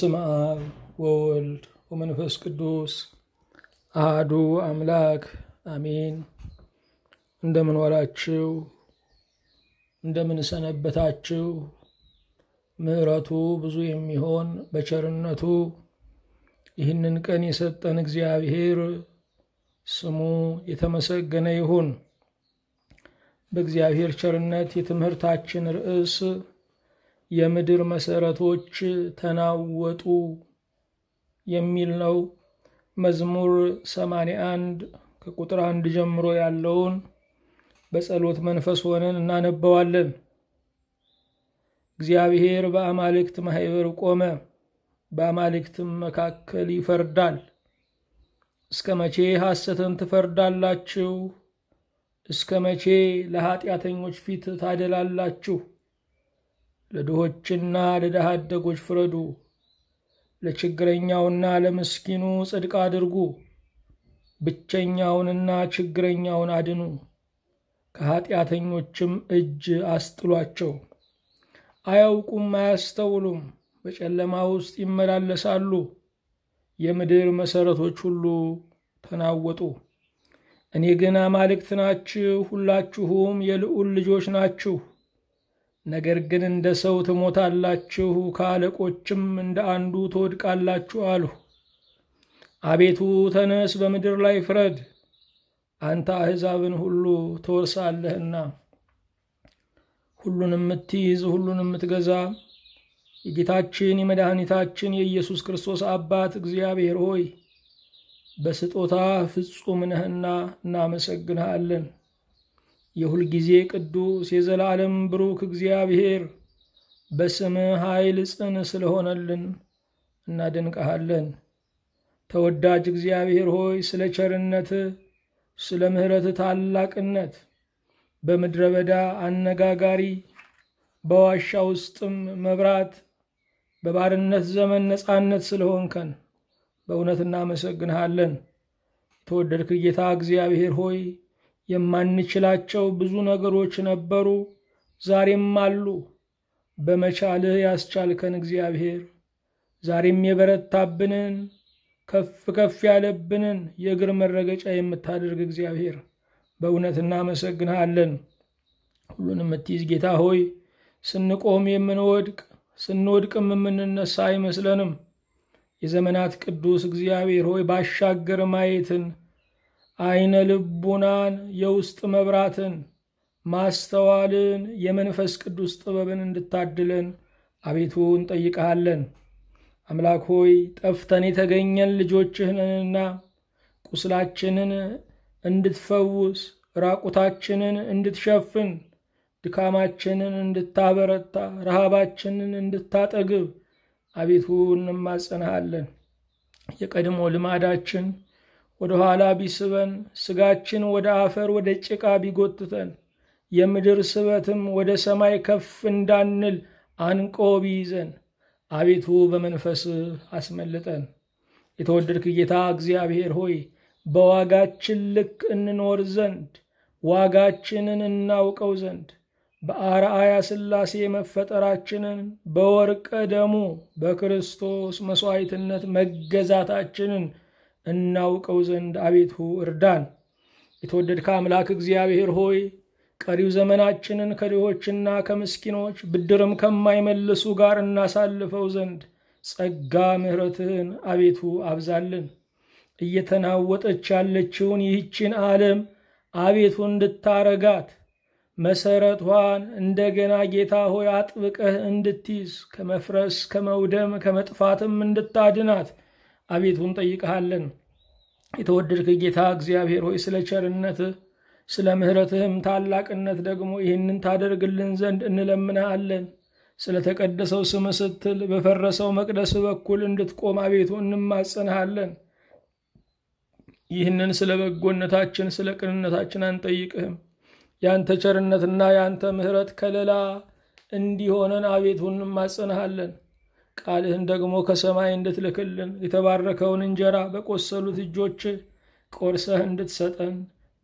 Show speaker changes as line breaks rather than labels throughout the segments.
በስም አብ ወወልድ ወመንፈስ ቅዱስ አህዱ አምላክ አሜን። እንደምን ዋላችሁ? እንደምን ሰነበታችሁ? ምሕረቱ ብዙ የሚሆን በቸርነቱ ይህንን ቀን የሰጠን እግዚአብሔር ስሙ የተመሰገነ ይሁን። በእግዚአብሔር ቸርነት የትምህርታችን ርዕስ የምድር መሰረቶች ተናወጡ የሚል ነው። መዝሙር 81 ከቁጥር አንድ ጀምሮ ያለውን በጸሎት መንፈስ ሆነን እናነበዋለን። እግዚአብሔር በአማልክት ማህበር ቆመ፣ በአማልክትም መካከል ይፈርዳል። እስከ መቼ ሐሰትን ትፈርዳላችሁ? እስከ መቼ ለኃጢአተኞች ፊት ታደላላችሁ? ለድሆችና ለድሃ አደጎች ፍረዱ። ለችግረኛውና ለምስኪኑ ጽድቅ አድርጉ። ብቸኛውንና ችግረኛውን አድኑ፣ ከኀጢአተኞችም እጅ አስጥሏቸው። አያውቁም፣ አያስተውሉም፣ በጨለማ ውስጥ ይመላለሳሉ። የምድር መሠረቶች ሁሉ ተናወጡ። እኔ ግን አማልክት ናችሁ፣ ሁላችሁም የልዑል ልጆች ናችሁ ነገር ግን እንደ ሰው ትሞታላችሁ፣ ከአለቆችም እንደ አንዱ ትወድቃላችሁ አልሁ። አቤቱ ተነስ፣ በምድር ላይ ፍረድ፣ አንተ አሕዛብን ሁሉ ትወርሳለህና። ሁሉን የምትይዝ ሁሉን የምትገዛ የጌታችን የመድኃኒታችን የኢየሱስ ክርስቶስ አባት እግዚአብሔር ሆይ በስጦታ ፍጹም ነህና እናመሰግንሃለን። የሁልጊዜ ቅዱስ የዘላለም ብሩክ እግዚአብሔር በስም ኃይል ጽን ስለሆነልን እናደንቀሃለን። ተወዳጅ እግዚአብሔር ሆይ ስለ ቸርነት፣ ስለ ምሕረት ታላቅነት በምድረ በዳ አነጋጋሪ፣ በዋሻ ውስጥም መብራት፣ በባርነት ዘመን ነፃነት ስለሆንከን በእውነት እናመሰግንሃለን። የተወደድክ ጌታ እግዚአብሔር ሆይ የማንችላቸው ብዙ ነገሮች ነበሩ፣ ዛሬም አሉ። በመቻልህ ያስቻልከን እግዚአብሔር ዛሬም የበረታብንን ከፍ ከፍ ያለብንን የእግር መረገጫ የምታደርግ እግዚአብሔር በእውነት እናመሰግንሃለን። ሁሉን የምትይዝ ጌታ ሆይ ስንቆም የምንወድቅ ስንወድቅም የምንነሳ አይመስለንም። የዘመናት ቅዱስ እግዚአብሔር ሆይ ባሻገር ማየትን አይነ ልቡናን የውስጥ መብራትን ማስተዋልን የመንፈስ ቅዱስ ጥበብን እንድታድለን አቤቱ እንጠይቀሃለን። አምላክ ሆይ ጠፍተን የተገኘን ልጆችህንንና ቁስላችንን እንድትፈውስ ራቁታችንን እንድትሸፍን ድካማችንን እንድታበረታ ረሃባችንን እንድታጠግብ አቤቱ እንማጸናሃለን። የቀድሞ ልማዳችን ወደ ኋላ ቢስበን ስጋችን ወደ አፈር ወደ ጭቃ ቢጎትተን የምድር ስበትም ወደ ሰማይ ከፍ እንዳንል አንቆ ቢይዘን አቤቱ በመንፈስ አስመልጠን። የተወደድክ ጌታ እግዚአብሔር ሆይ በዋጋችን ልክ እንኖር ዘንድ ዋጋችንን እናውቀው ዘንድ በአርአያ ሥላሴ መፈጠራችንን በወርቀ ደሙ በክርስቶስ መሥዋዕትነት መገዛታችንን እናውቀው ዘንድ አቤቱ እርዳን። የተወደድከ አምላክ እግዚአብሔር ሆይ ቀሪው ዘመናችንን ከድሆችና ከምስኪኖች ብድርም ከማይመልሱ ጋር እናሳልፈው ዘንድ ጸጋ ምሕረትህን አቤቱ አብዛልን። እየተናወጠች ያለችውን ይህችን ዓለም አቤቱ እንድታረጋት መሰረቷን እንደገና ጌታ ሆይ አጥብቀህ እንድትይዝ ከመፍረስ ከመውደም ከመጥፋትም እንድታድናት አቤቱ እንጠይቅሃለን። የተወደድክ ጌታ እግዚአብሔር ሆይ ስለ ቸርነትህ ስለ ምሕረትህም ታላቅነት ደግሞ ይህንን ታደርግልን ዘንድ እንለምንሃለን። ስለ ተቀደሰው ስም ስትል በፈረሰው መቅደስ በኩል እንድትቆም አቤቱ እንማጸንሃለን። ይህንን ስለ በጎነታችን፣ ስለ ቅንነታችን አንጠይቅህም። ያንተ ቸርነትና ያንተ ምሕረት ከለላ እንዲሆነን አቤቱ እንማጸንሃለን። ቃልህን ደግሞ ከሰማይ እንድትልክልን የተባረከውን እንጀራ በቆሰሉት እጆች ቆርሰህ እንድትሰጠን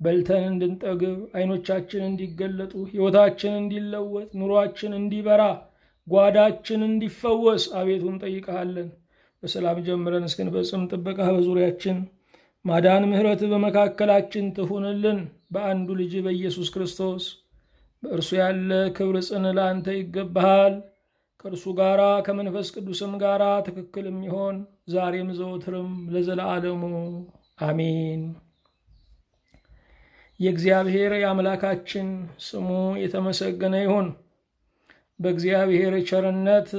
በልተን እንድንጠግብ አይኖቻችን እንዲገለጡ ሕይወታችን እንዲለወጥ ኑሯችን እንዲበራ ጓዳችን እንዲፈወስ አቤቱን እንጠይቀሃለን። በሰላም ጀምረን በጽም ጥበቃህ በዙሪያችን ማዳን፣ ምሕረት በመካከላችን ትሁንልን። በአንዱ ልጅ በኢየሱስ ክርስቶስ በእርሱ ያለ ክብር ጽን ለአንተ ይገባሃል። ከእርሱ ጋራ ከመንፈስ ቅዱስም ጋራ ትክክል የሚሆን ዛሬም ዘወትርም ለዘላለሙ አሜን። የእግዚአብሔር የአምላካችን ስሙ የተመሰገነ ይሁን። በእግዚአብሔር ቸርነት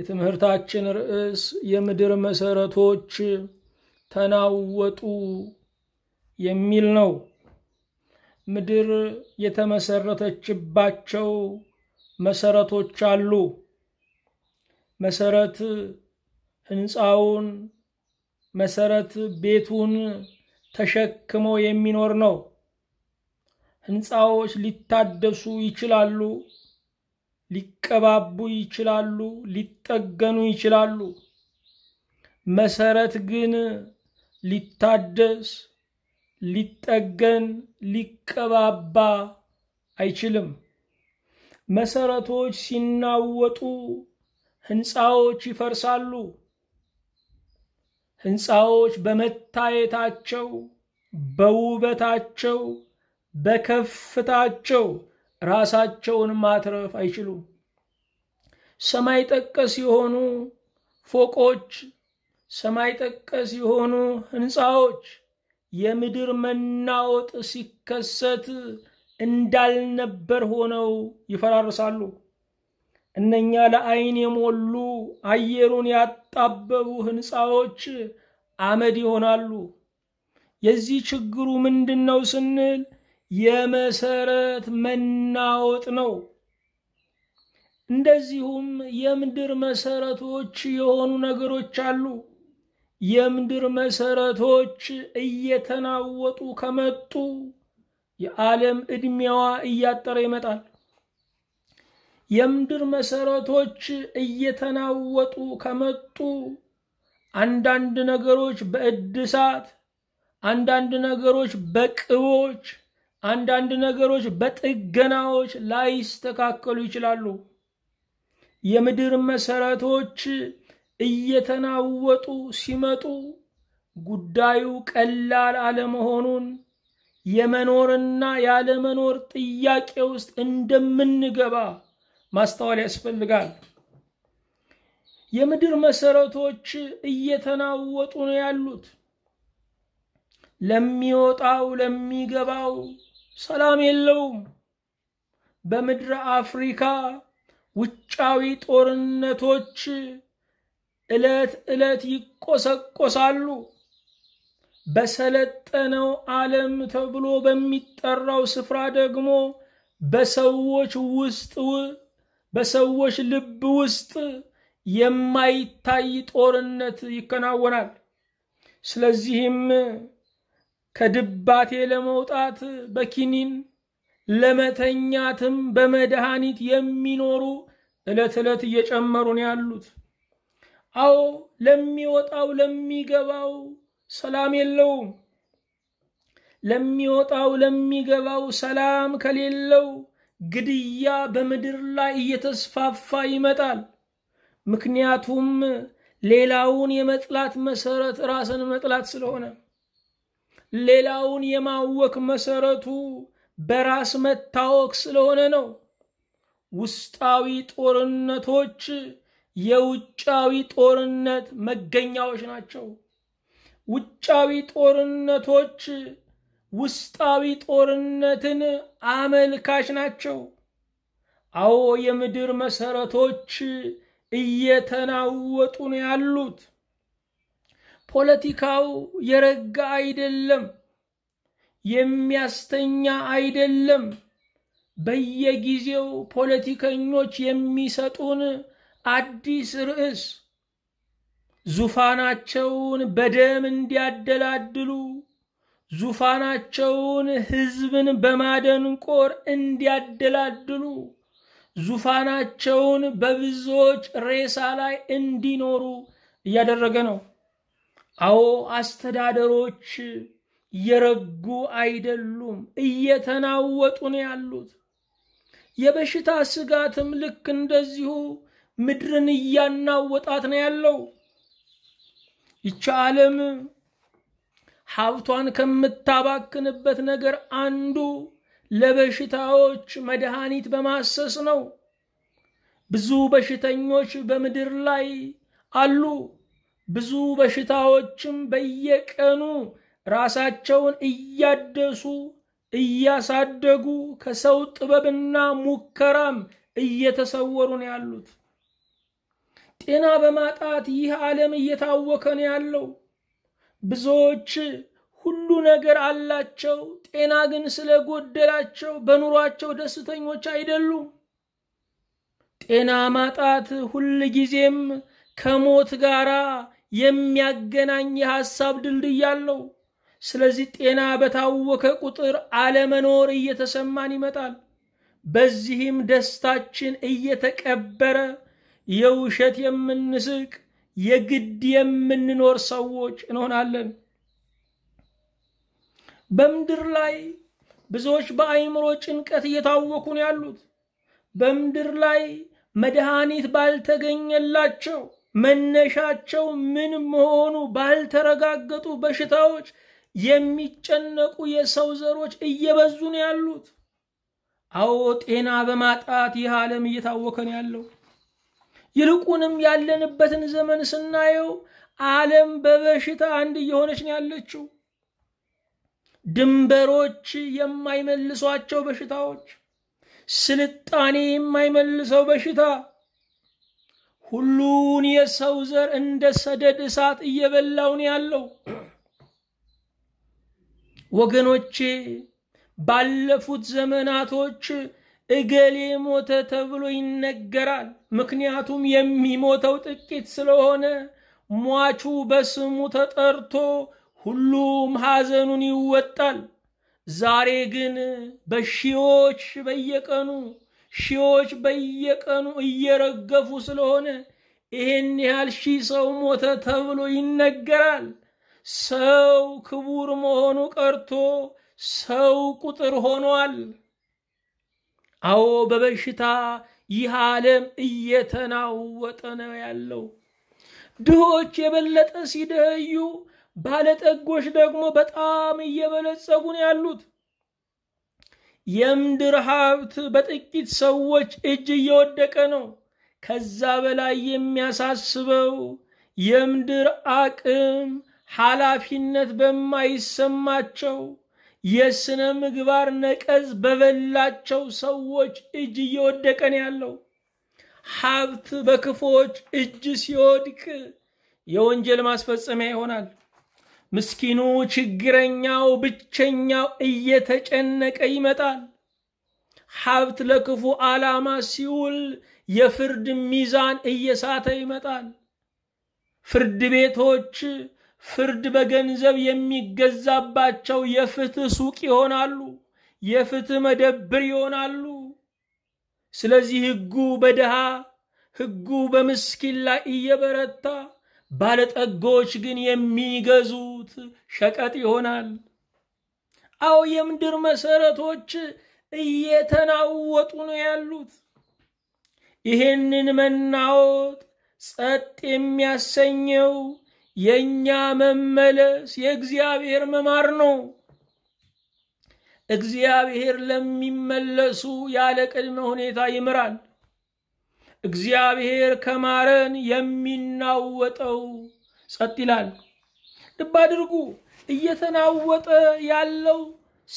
የትምህርታችን ርዕስ የምድር መሰረቶች ተናወጡ የሚል ነው። ምድር የተመሰረተችባቸው መሰረቶች አሉ። መሰረት ህንፃውን መሰረት ቤቱን ተሸክሞ የሚኖር ነው። ህንፃዎች ሊታደሱ ይችላሉ፣ ሊቀባቡ ይችላሉ፣ ሊጠገኑ ይችላሉ። መሰረት ግን ሊታደስ፣ ሊጠገን፣ ሊቀባባ አይችልም። መሰረቶች ሲናወጡ ህንፃዎች ይፈርሳሉ። ህንፃዎች በመታየታቸው፣ በውበታቸው፣ በከፍታቸው ራሳቸውን ማትረፍ አይችሉም። ሰማይ ጠቀስ የሆኑ ፎቆች፣ ሰማይ ጠቀስ የሆኑ ህንፃዎች የምድር መናወጥ ሲከሰት እንዳልነበር ሆነው ይፈራርሳሉ። እነኛ ለአይን የሞሉ አየሩን ያጣበቡ ህንፃዎች አመድ ይሆናሉ። የዚህ ችግሩ ምንድን ነው ስንል የመሰረት መናወጥ ነው። እንደዚሁም የምድር መሰረቶች የሆኑ ነገሮች አሉ። የምድር መሰረቶች እየተናወጡ ከመጡ የዓለም ዕድሜዋ እያጠረ ይመጣል። የምድር መሰረቶች እየተናወጡ ከመጡ አንዳንድ ነገሮች በእድሳት፣ አንዳንድ ነገሮች በቅቦች፣ አንዳንድ ነገሮች በጥገናዎች ላይስተካከሉ ይችላሉ። የምድር መሰረቶች እየተናወጡ ሲመጡ ጉዳዩ ቀላል አለመሆኑን የመኖርና ያለመኖር ጥያቄ ውስጥ እንደምንገባ ማስተዋል ያስፈልጋል። የምድር መሰረቶች እየተናወጡ ነው ያሉት። ለሚወጣው ለሚገባው ሰላም የለውም። በምድረ አፍሪካ ውጫዊ ጦርነቶች ዕለት ዕለት ይቆሰቆሳሉ። በሰለጠነው ዓለም ተብሎ በሚጠራው ስፍራ ደግሞ በሰዎች ውስጥ በሰዎች ልብ ውስጥ የማይታይ ጦርነት ይከናወናል። ስለዚህም ከድባቴ ለመውጣት በኪኒን ለመተኛትም በመድኃኒት የሚኖሩ ዕለት ዕለት እየጨመሩ ነው ያሉት። አዎ ለሚወጣው ለሚገባው ሰላም የለውም። ለሚወጣው ለሚገባው ሰላም ከሌለው ግድያ በምድር ላይ እየተስፋፋ ይመጣል። ምክንያቱም ሌላውን የመጥላት መሰረት ራስን መጥላት ስለሆነ፣ ሌላውን የማወክ መሰረቱ በራስ መታወክ ስለሆነ ነው። ውስጣዊ ጦርነቶች የውጫዊ ጦርነት መገኛዎች ናቸው። ውጫዊ ጦርነቶች ውስጣዊ ጦርነትን አመልካች ናቸው። አዎ የምድር መሰረቶች እየተናወጡ ነው ያሉት። ፖለቲካው የረጋ አይደለም፣ የሚያስተኛ አይደለም። በየጊዜው ፖለቲከኞች የሚሰጡን አዲስ ርዕስ ዙፋናቸውን በደም እንዲያደላድሉ ዙፋናቸውን ሕዝብን በማደንቆር እንዲያደላድሉ ዙፋናቸውን በብዙዎች ሬሳ ላይ እንዲኖሩ እያደረገ ነው። አዎ አስተዳደሮች የረጉ አይደሉም፣ እየተናወጡ ነው ያሉት። የበሽታ ስጋትም ልክ እንደዚሁ ምድርን እያናወጣት ነው ያለው። ይቻ ዓለም ሀብቷን ከምታባክንበት ነገር አንዱ ለበሽታዎች መድኃኒት በማሰስ ነው። ብዙ በሽተኞች በምድር ላይ አሉ። ብዙ በሽታዎችም በየቀኑ ራሳቸውን እያደሱ እያሳደጉ ከሰው ጥበብና ሙከራም እየተሰወሩ ነው ያሉት። ጤና በማጣት ይህ ዓለም እየታወከ ነው ያለው። ብዙዎች ሁሉ ነገር አላቸው፣ ጤና ግን ስለጎደላቸው በኑሯቸው ደስተኞች አይደሉም። ጤና ማጣት ሁል ጊዜም ከሞት ጋር የሚያገናኝ የሐሳብ ድልድይ አለው። ስለዚህ ጤና በታወከ ቁጥር አለመኖር እየተሰማን ይመጣል። በዚህም ደስታችን እየተቀበረ የውሸት የምንስቅ የግድ የምንኖር ሰዎች እንሆናለን። በምድር ላይ ብዙዎች በአይምሮ ጭንቀት እየታወኩ ነው ያሉት። በምድር ላይ መድኃኒት ባልተገኘላቸው መነሻቸው ምን መሆኑ ባልተረጋገጡ በሽታዎች የሚጨነቁ የሰው ዘሮች እየበዙ ነው ያሉት። አዎ ጤና በማጣት ይህ ዓለም እየታወከን ነው ያለው። ይልቁንም ያለንበትን ዘመን ስናየው ዓለም በበሽታ አንድ እየሆነች ነው ያለችው። ድንበሮች የማይመልሷቸው በሽታዎች፣ ስልጣኔ የማይመልሰው በሽታ ሁሉን የሰው ዘር እንደ ሰደድ እሳት እየበላው ነው ያለው። ወገኖቼ ባለፉት ዘመናቶች እገሌ ሞተ ተብሎ ይነገራል። ምክንያቱም የሚሞተው ጥቂት ስለሆነ ሟቹ በስሙ ተጠርቶ ሁሉም ሐዘኑን ይወጣል። ዛሬ ግን በሺዎች በየቀኑ ሺዎች በየቀኑ እየረገፉ ስለሆነ ይህን ያህል ሺህ ሰው ሞተ ተብሎ ይነገራል። ሰው ክቡር መሆኑ ቀርቶ ሰው ቁጥር ሆኗል። አዎ በበሽታ ይህ ዓለም እየተናወጠ ነው ያለው። ድሆች የበለጠ ሲደዩ፣ ባለጠጎች ደግሞ በጣም እየበለጸጉ ነው ያሉት። የምድር ሀብት በጥቂት ሰዎች እጅ እየወደቀ ነው። ከዛ በላይ የሚያሳስበው የምድር አቅም ኃላፊነት በማይሰማቸው የሥነ ምግባር ነቀዝ በበላቸው ሰዎች እጅ እየወደቀን ያለው። ሀብት በክፎች እጅ ሲወድቅ የወንጀል ማስፈጸሚያ ይሆናል። ምስኪኑ፣ ችግረኛው፣ ብቸኛው እየተጨነቀ ይመጣል። ሀብት ለክፉ ዓላማ ሲውል የፍርድ ሚዛን እየሳተ ይመጣል። ፍርድ ቤቶች ፍርድ በገንዘብ የሚገዛባቸው የፍትህ ሱቅ ይሆናሉ፣ የፍትህ መደብር ይሆናሉ። ስለዚህ ሕጉ በድሃ ሕጉ በምስኪን ላይ እየበረታ ባለጠጎች ግን የሚገዙት ሸቀጥ ይሆናል። አዎ የምድር መሰረቶች እየተናወጡ ነው ያሉት። ይህንን መናወጥ ጸጥ የሚያሰኘው የእኛ መመለስ የእግዚአብሔር መማር ነው። እግዚአብሔር ለሚመለሱ ያለ ቅድመ ሁኔታ ይምራል። እግዚአብሔር ከማረን የሚናወጠው ጸጥ ይላል። ልብ አድርጉ። እየተናወጠ ያለው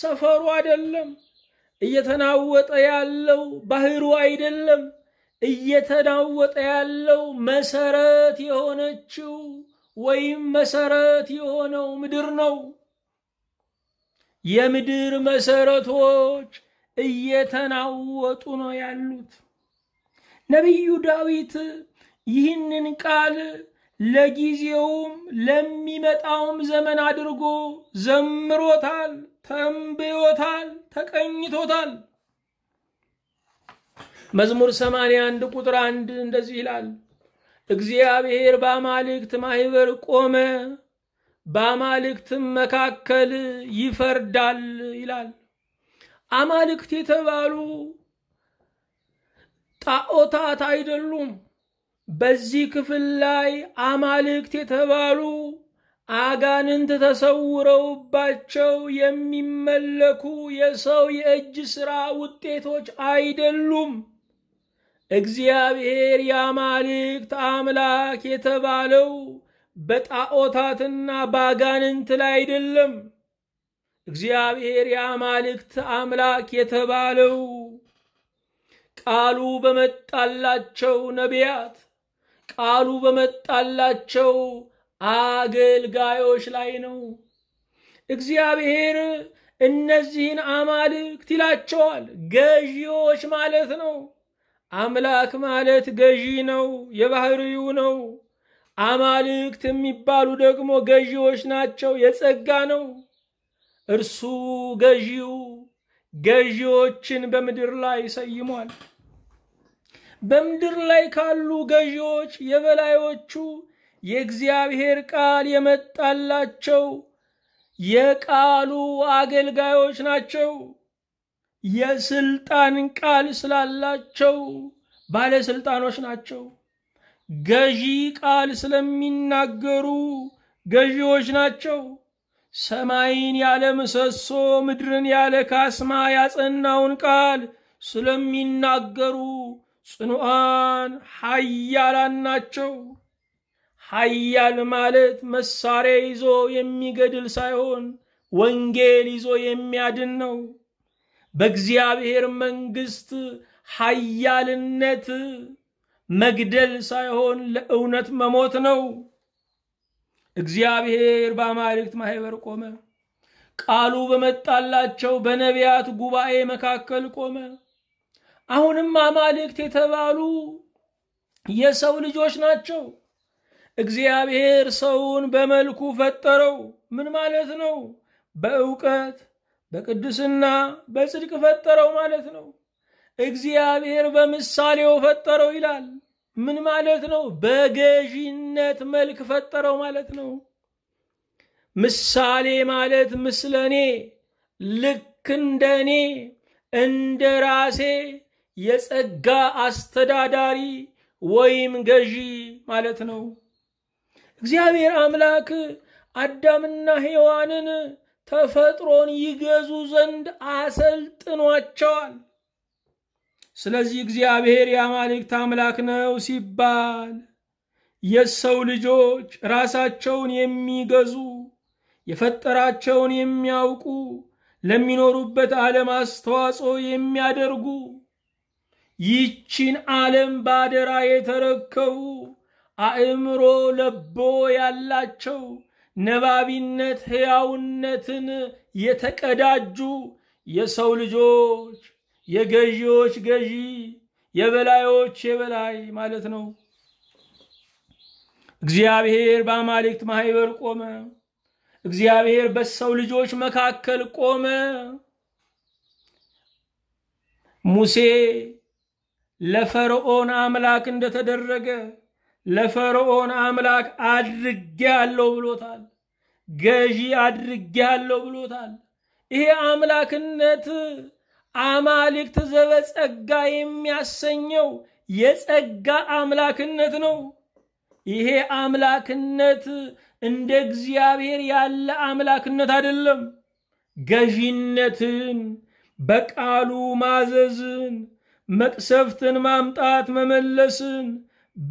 ሰፈሩ አይደለም። እየተናወጠ ያለው ባህሩ አይደለም። እየተናወጠ ያለው መሰረት የሆነችው ወይም መሰረት የሆነው ምድር ነው። የምድር መሰረቶች እየተናወጡ ነው ያሉት። ነቢዩ ዳዊት ይህንን ቃል ለጊዜውም ለሚመጣውም ዘመን አድርጎ ዘምሮታል፣ ተንብዮታል፣ ተቀኝቶታል። መዝሙር 81 ቁጥር አንድ እንደዚህ ይላል እግዚአብሔር በአማልክት ማኅበር ቆመ፣ በአማልክትም መካከል ይፈርዳል ይላል። አማልክት የተባሉ ጣዖታት አይደሉም። በዚህ ክፍል ላይ አማልክት የተባሉ አጋንንት ተሰውረውባቸው የሚመለኩ የሰው የእጅ ሥራ ውጤቶች አይደሉም። እግዚአብሔር የአማልክት አምላክ የተባለው በጣዖታትና ባጋንንት ላይ አይደለም። እግዚአብሔር የአማልክት አምላክ የተባለው ቃሉ በመጣላቸው ነቢያት፣ ቃሉ በመጣላቸው አገልጋዮች ላይ ነው። እግዚአብሔር እነዚህን አማልክት ይላቸዋል፣ ገዢዎች ማለት ነው። አምላክ ማለት ገዢ ነው፣ የባህሪው ነው። አማልክት የሚባሉ ደግሞ ገዢዎች ናቸው፣ የጸጋ ነው። እርሱ ገዢው ገዢዎችን በምድር ላይ ሰይሟል። በምድር ላይ ካሉ ገዢዎች የበላዮቹ የእግዚአብሔር ቃል የመጣላቸው የቃሉ አገልጋዮች ናቸው። የስልጣን ቃል ስላላቸው ባለስልጣኖች ናቸው። ገዢ ቃል ስለሚናገሩ ገዢዎች ናቸው። ሰማይን ያለ ምሰሶ ምድርን ያለ ካስማ ያጸናውን ቃል ስለሚናገሩ ጽኑዓን ኃያላን ናቸው። ኃያል ማለት መሳሪያ ይዞ የሚገድል ሳይሆን ወንጌል ይዞ የሚያድን ነው። በእግዚአብሔር መንግስት ሀያልነት መግደል ሳይሆን ለእውነት መሞት ነው። እግዚአብሔር በአማልክት ማህበር ቆመ። ቃሉ በመጣላቸው በነቢያት ጉባኤ መካከል ቆመ። አሁንም አማልክት የተባሉ የሰው ልጆች ናቸው። እግዚአብሔር ሰውን በመልኩ ፈጠረው። ምን ማለት ነው? በእውቀት በቅድስና በጽድቅ ፈጠረው ማለት ነው። እግዚአብሔር በምሳሌው ፈጠረው ይላል። ምን ማለት ነው? በገዢነት መልክ ፈጠረው ማለት ነው። ምሳሌ ማለት ምስለ እኔ፣ ልክ እንደ እኔ፣ እንደ ራሴ የጸጋ አስተዳዳሪ ወይም ገዢ ማለት ነው። እግዚአብሔር አምላክ አዳምና ሔዋንን ተፈጥሮን ይገዙ ዘንድ አሰልጥኗቸዋል። ስለዚህ እግዚአብሔር የአማልክት አምላክ ነው ሲባል የሰው ልጆች ራሳቸውን የሚገዙ የፈጠራቸውን የሚያውቁ ለሚኖሩበት ዓለም አስተዋጽኦ የሚያደርጉ ይቺን ዓለም ባደራ የተረከቡ አእምሮ ለቦ ያላቸው ነባቢነት ሕያውነትን የተቀዳጁ የሰው ልጆች የገዢዎች ገዢ የበላዮች የበላይ ማለት ነው። እግዚአብሔር በአማልክት ማህበር ቆመ። እግዚአብሔር በሰው ልጆች መካከል ቆመ። ሙሴ ለፈርዖን አምላክ እንደተደረገ ለፈርዖን አምላክ አድርጌ ያለው ብሎታል። ገዢ አድርጌ ያለው ብሎታል። ይሄ አምላክነት አማልክት ዘበጸጋ የሚያሰኘው የጸጋ አምላክነት ነው። ይሄ አምላክነት እንደ እግዚአብሔር ያለ አምላክነት አይደለም። ገዢነትን፣ በቃሉ ማዘዝን፣ መቅሰፍትን ማምጣት መመለስን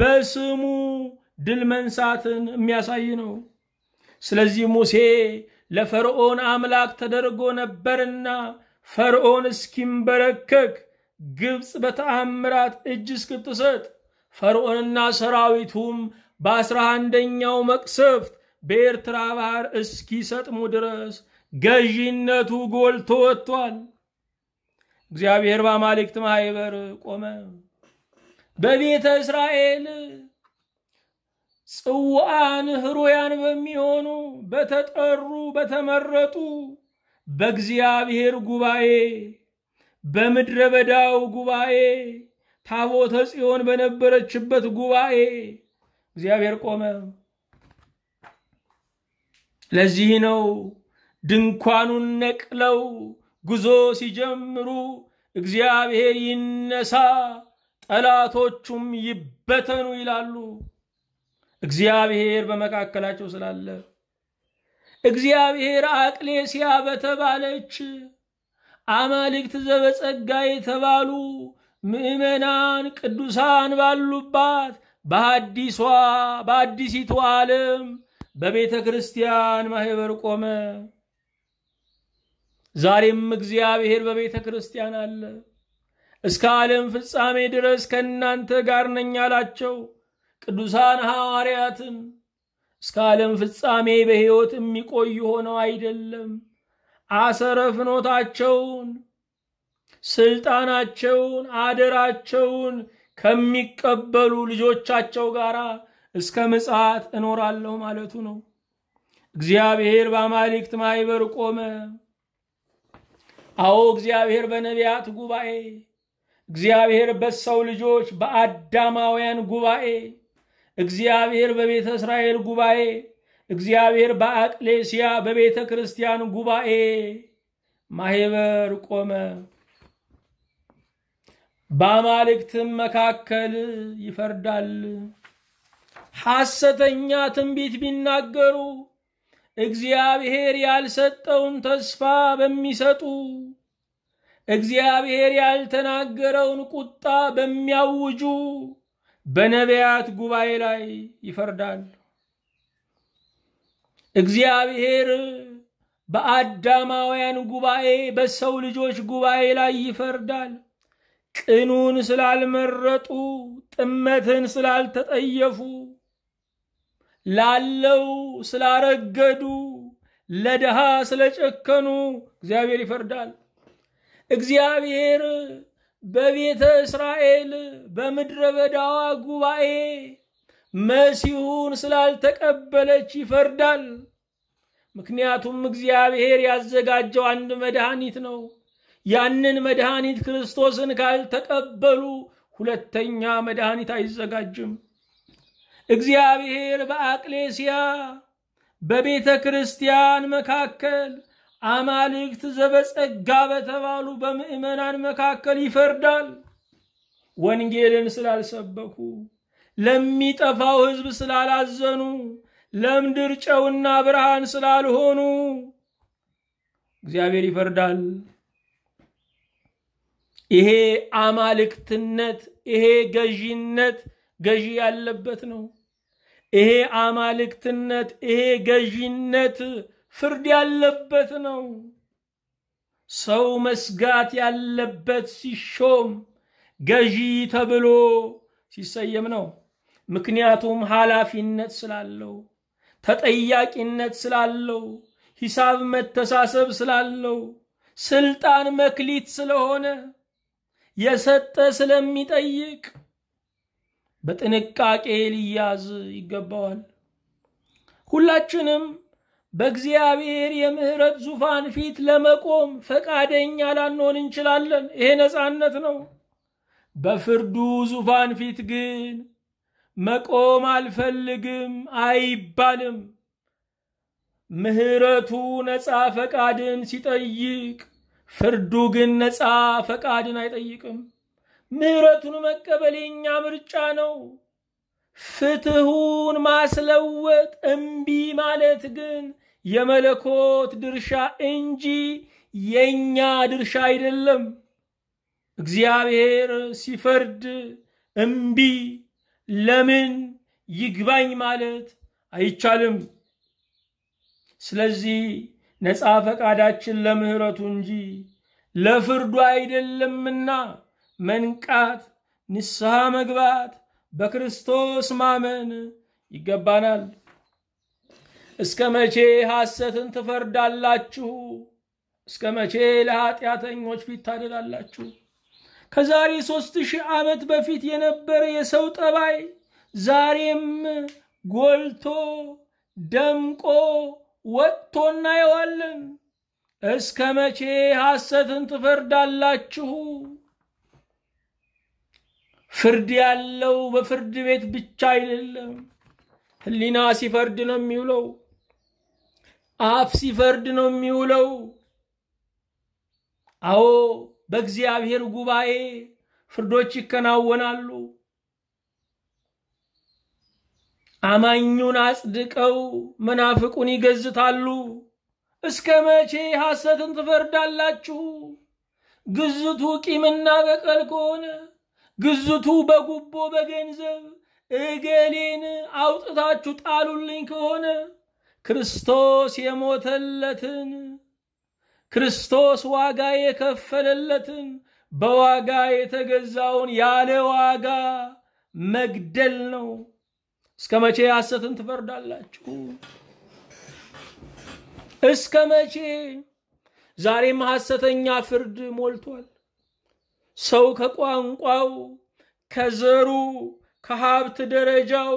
በስሙ ድል መንሳትን የሚያሳይ ነው። ስለዚህ ሙሴ ለፈርዖን አምላክ ተደርጎ ነበርና ፈርዖን እስኪንበረከክ ግብፅ በተአምራት እጅ እስክትሰጥ ፈርዖንና ሰራዊቱም በአስራ አንደኛው መቅሰፍት በኤርትራ ባህር እስኪሰጥሙ ድረስ ገዢነቱ ጎልቶ ወጥቷል። እግዚአብሔር በአማልክት ማህበር ቆመ። በቤተ እስራኤል ጽዋአን ህሩያን በሚሆኑ በተጠሩ በተመረጡ በእግዚአብሔር ጉባኤ በምድረ በዳው ጉባኤ ታቦተ ጽዮን በነበረችበት ጉባኤ እግዚአብሔር ቆመ። ለዚህ ነው ድንኳኑን ነቅለው ጉዞ ሲጀምሩ እግዚአብሔር ይነሳ ጠላቶቹም ይበተኑ ይላሉ። እግዚአብሔር በመካከላቸው ስላለ እግዚአብሔር አቅሌሲያ በተባለች አማልክት ዘበጸጋ የተባሉ ምእመናን ቅዱሳን ባሉባት በአዲሷ በአዲሲቱ ዓለም በቤተ ክርስቲያን ማህበር ቆመ። ዛሬም እግዚአብሔር በቤተ ክርስቲያን አለ። እስከ ዓለም ፍጻሜ ድረስ ከእናንተ ጋር ነኝ አላቸው። ቅዱሳን ሐዋርያትን እስከ ዓለም ፍጻሜ በሕይወት የሚቆዩ ሆነው አይደለም፣ አሰረ ፍኖታቸውን፣ ስልጣናቸውን፣ አደራቸውን ከሚቀበሉ ልጆቻቸው ጋር እስከ ምጽአት እኖራለሁ ማለቱ ነው። እግዚአብሔር በአማልክት ማይበር ቆመ። አዎ እግዚአብሔር በነቢያት ጉባኤ እግዚአብሔር በሰው ልጆች በአዳማውያን ጉባኤ፣ እግዚአብሔር በቤተ እስራኤል ጉባኤ፣ እግዚአብሔር በአቅሌስያ በቤተ ክርስቲያን ጉባኤ ማህበር ቆመ። በአማልክትም መካከል ይፈርዳል። ሐሰተኛ ትንቢት ቢናገሩ እግዚአብሔር ያልሰጠውን ተስፋ በሚሰጡ እግዚአብሔር ያልተናገረውን ቁጣ በሚያውጁ በነቢያት ጉባኤ ላይ ይፈርዳል። እግዚአብሔር በአዳማውያን ጉባኤ በሰው ልጆች ጉባኤ ላይ ይፈርዳል። ቅኑን ስላልመረጡ፣ ጥመትን ስላልተጠየፉ፣ ላለው ስላረገዱ፣ ለድሃ ስለጨከኑ እግዚአብሔር ይፈርዳል። እግዚአብሔር በቤተ እስራኤል በምድረ በዳዋ ጉባኤ መሲሁን ስላልተቀበለች ይፈርዳል። ምክንያቱም እግዚአብሔር ያዘጋጀው አንድ መድኃኒት ነው። ያንን መድኃኒት ክርስቶስን ካልተቀበሉ ሁለተኛ መድኃኒት አይዘጋጅም። እግዚአብሔር በአቅሌሲያ በቤተ ክርስቲያን መካከል አማልክት ዘበጸጋ በተባሉ በምእመናን መካከል ይፈርዳል። ወንጌልን ስላልሰበኩ፣ ለሚጠፋው ሕዝብ ስላላዘኑ፣ ለምድር ጨውና ብርሃን ስላልሆኑ እግዚአብሔር ይፈርዳል። ይሄ አማልክትነት፣ ይሄ ገዢነት ገዢ ያለበት ነው። ይሄ አማልክትነት፣ ይሄ ገዢነት ፍርድ ያለበት ነው። ሰው መስጋት ያለበት ሲሾም ገዢ ተብሎ ሲሰየም ነው። ምክንያቱም ኃላፊነት ስላለው፣ ተጠያቂነት ስላለው፣ ሂሳብ መተሳሰብ ስላለው፣ ስልጣን መክሊት ስለሆነ የሰጠ ስለሚጠይቅ በጥንቃቄ ሊያዝ ይገባዋል። ሁላችንም በእግዚአብሔር የምህረት ዙፋን ፊት ለመቆም ፈቃደኛ ላንሆን እንችላለን። ይሄ ነፃነት ነው። በፍርዱ ዙፋን ፊት ግን መቆም አልፈልግም አይባልም። ምህረቱ ነፃ ፈቃድን ሲጠይቅ፣ ፍርዱ ግን ነፃ ፈቃድን አይጠይቅም። ምህረቱን መቀበል የኛ ምርጫ ነው። ፍትሁን ማስለወጥ እምቢ ማለት ግን የመለኮት ድርሻ እንጂ የኛ ድርሻ አይደለም። እግዚአብሔር ሲፈርድ እምቢ ለምን ይግባኝ ማለት አይቻልም። ስለዚህ ነፃ ፈቃዳችን ለምህረቱ እንጂ ለፍርዱ አይደለምና መንቃት፣ ንስሐ መግባት፣ በክርስቶስ ማመን ይገባናል። እስከ መቼ ሐሰትን ትፈርዳላችሁ? እስከ መቼ ለኃጢአተኞች ፊት ታደላላችሁ? ከዛሬ ሦስት ሺህ ዓመት በፊት የነበረ የሰው ጠባይ ዛሬም ጎልቶ ደምቆ ወጥቶ እናየዋለን። እስከ መቼ ሐሰትን ትፈርዳላችሁ? ፍርድ ያለው በፍርድ ቤት ብቻ አይደለም፣ ሕሊና ሲፈርድ ነው የሚውለው። አፍ ሲፈርድ ነው የሚውለው። አዎ በእግዚአብሔር ጉባኤ ፍርዶች ይከናወናሉ። አማኙን አጽድቀው መናፍቁን ይገዝታሉ። እስከ መቼ ሐሰትን ትፈርዳላችሁ? ግዝቱ ቂምና በቀል ከሆነ ግዝቱ በጉቦ በገንዘብ እገሌን አውጥታችሁ ጣሉልኝ ከሆነ ክርስቶስ የሞተለትን ክርስቶስ ዋጋ የከፈለለትን በዋጋ የተገዛውን ያለ ዋጋ መግደል ነው። እስከ መቼ ሐሰትን ትፈርዳላችሁ? እስከ መቼ? ዛሬም ሐሰተኛ ፍርድ ሞልቷል። ሰው ከቋንቋው፣ ከዘሩ፣ ከሀብት ደረጃው፣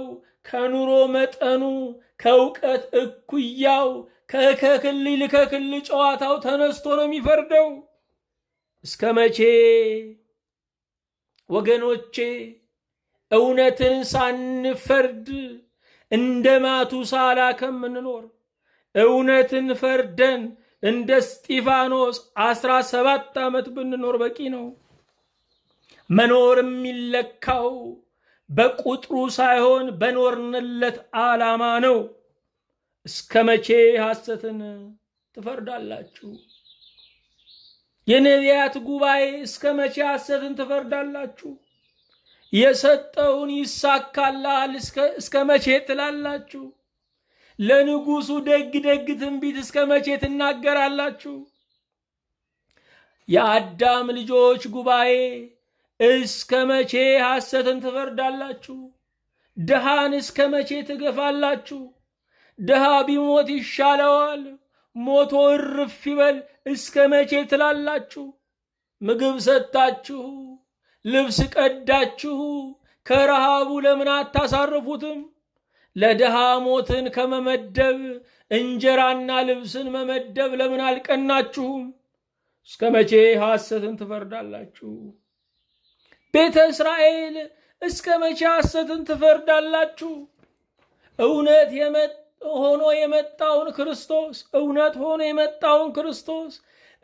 ከኑሮ መጠኑ ከእውቀት እኩያው ከከክል ልከክል ጨዋታው ተነስቶ ነው የሚፈርደው። እስከ መቼ ወገኖቼ እውነትን ሳንፈርድ እንደ ማቱ ሳላ ከምንኖር እውነትን ፈርደን እንደ እስጢፋኖስ አስራ ሰባት ዓመት ብንኖር በቂ ነው። መኖር የሚለካው በቁጥሩ ሳይሆን በኖርንለት ዓላማ ነው። እስከ መቼ ሐሰትን ትፈርዳላችሁ? የነቢያት ጉባኤ እስከ መቼ ሐሰትን ትፈርዳላችሁ? የሰጠውን ይሳካልሃል እስከ መቼ ትላላችሁ? ለንጉሱ ደግ ደግ ትንቢት እስከ መቼ ትናገራላችሁ? የአዳም ልጆች ጉባኤ እስከ መቼ ሐሰትን ትፈርዳላችሁ? ድሃን እስከ መቼ ትገፋላችሁ? ድሃ ቢሞት ይሻለዋል፣ ሞቶ እርፍ ይበል እስከ መቼ ትላላችሁ? ምግብ ሰጥታችሁ፣ ልብስ ቀዳችሁ፣ ከረሃቡ ለምን አታሳርፉትም? ለድሃ ሞትን ከመመደብ እንጀራና ልብስን መመደብ ለምን አልቀናችሁም? እስከ መቼ ሐሰትን ትፈርዳላችሁ? ቤተ እስራኤል እስከ መቼ ሐሰትን ትፈርዳላችሁ? እውነት ሆኖ የመጣውን ክርስቶስ እውነት ሆኖ የመጣውን ክርስቶስ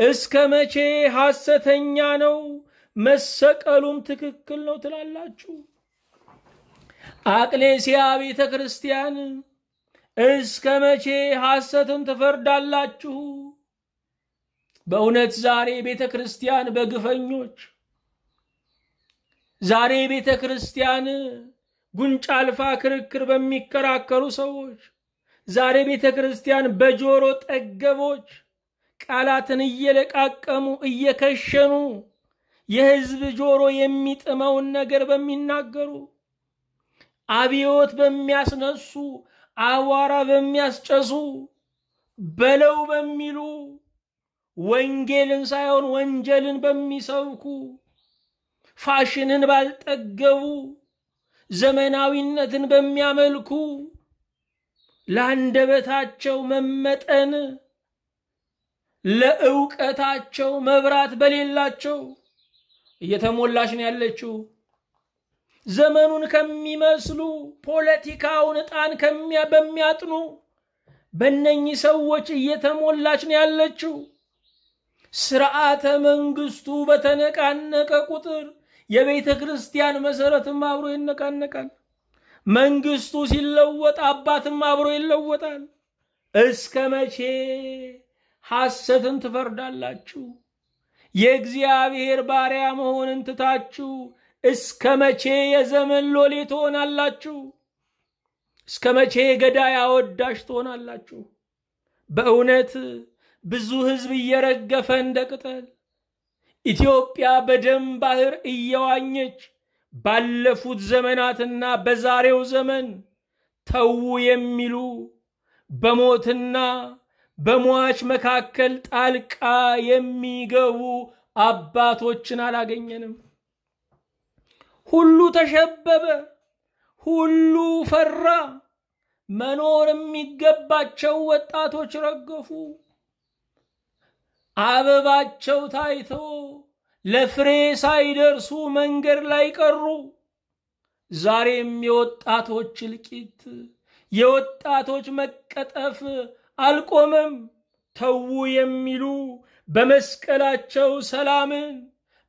እስከ መቼ ሐሰተኛ ነው፣ መሰቀሉም ትክክል ነው ትላላችሁ? አቅሌሲያ ቤተ ክርስቲያን እስከ መቼ ሐሰትን ትፈርዳላችሁ? በእውነት ዛሬ ቤተ ክርስቲያን በግፈኞች ዛሬ ቤተ ክርስቲያን ጉንጫ አልፋ ክርክር በሚከራከሩ ሰዎች፣ ዛሬ ቤተ ክርስቲያን በጆሮ ጠገቦች ቃላትን እየለቃቀሙ እየከሸኑ የህዝብ ጆሮ የሚጥመውን ነገር በሚናገሩ አብዮት በሚያስነሱ አቧራ በሚያስጨሱ በለው በሚሉ ወንጌልን ሳይሆን ወንጀልን በሚሰብኩ ፋሽንን ባልጠገቡ ዘመናዊነትን በሚያመልኩ ለአንደበታቸው መመጠን ለእውቀታቸው መብራት በሌላቸው እየተሞላሽ ነው ያለችው። ዘመኑን ከሚመስሉ ፖለቲካውን ዕጣን በሚያጥኑ በእነኚህ ሰዎች እየተሞላች ነው ያለችው። ስርዓተ መንግስቱ በተነቃነቀ ቁጥር የቤተ ክርስቲያን መሰረትም አብሮ ይነቃነቃል። መንግስቱ ሲለወጥ አባትም አብሮ ይለወጣል። እስከ መቼ ሐሰትን ትፈርዳላችሁ? የእግዚአብሔር ባሪያ መሆንን ትታችሁ እስከ መቼ የዘመን ሎሌ ትሆናላችሁ? እስከ መቼ ገዳይ አወዳሽ ትሆናላችሁ? በእውነት ብዙ ሕዝብ እየረገፈ እንደ ቅጠል ኢትዮጵያ በደም ባህር እየዋኘች ባለፉት ዘመናትና በዛሬው ዘመን ተዉ የሚሉ በሞትና በሟች መካከል ጣልቃ የሚገቡ አባቶችን አላገኘንም። ሁሉ ተሸበበ፣ ሁሉ ፈራ። መኖር የሚገባቸው ወጣቶች ረገፉ። አበባቸው ታይቶ ለፍሬ ሳይደርሱ መንገድ ላይ ቀሩ። ዛሬም የወጣቶች እልቂት፣ የወጣቶች መቀጠፍ አልቆመም። ተዉ የሚሉ በመስቀላቸው ሰላምን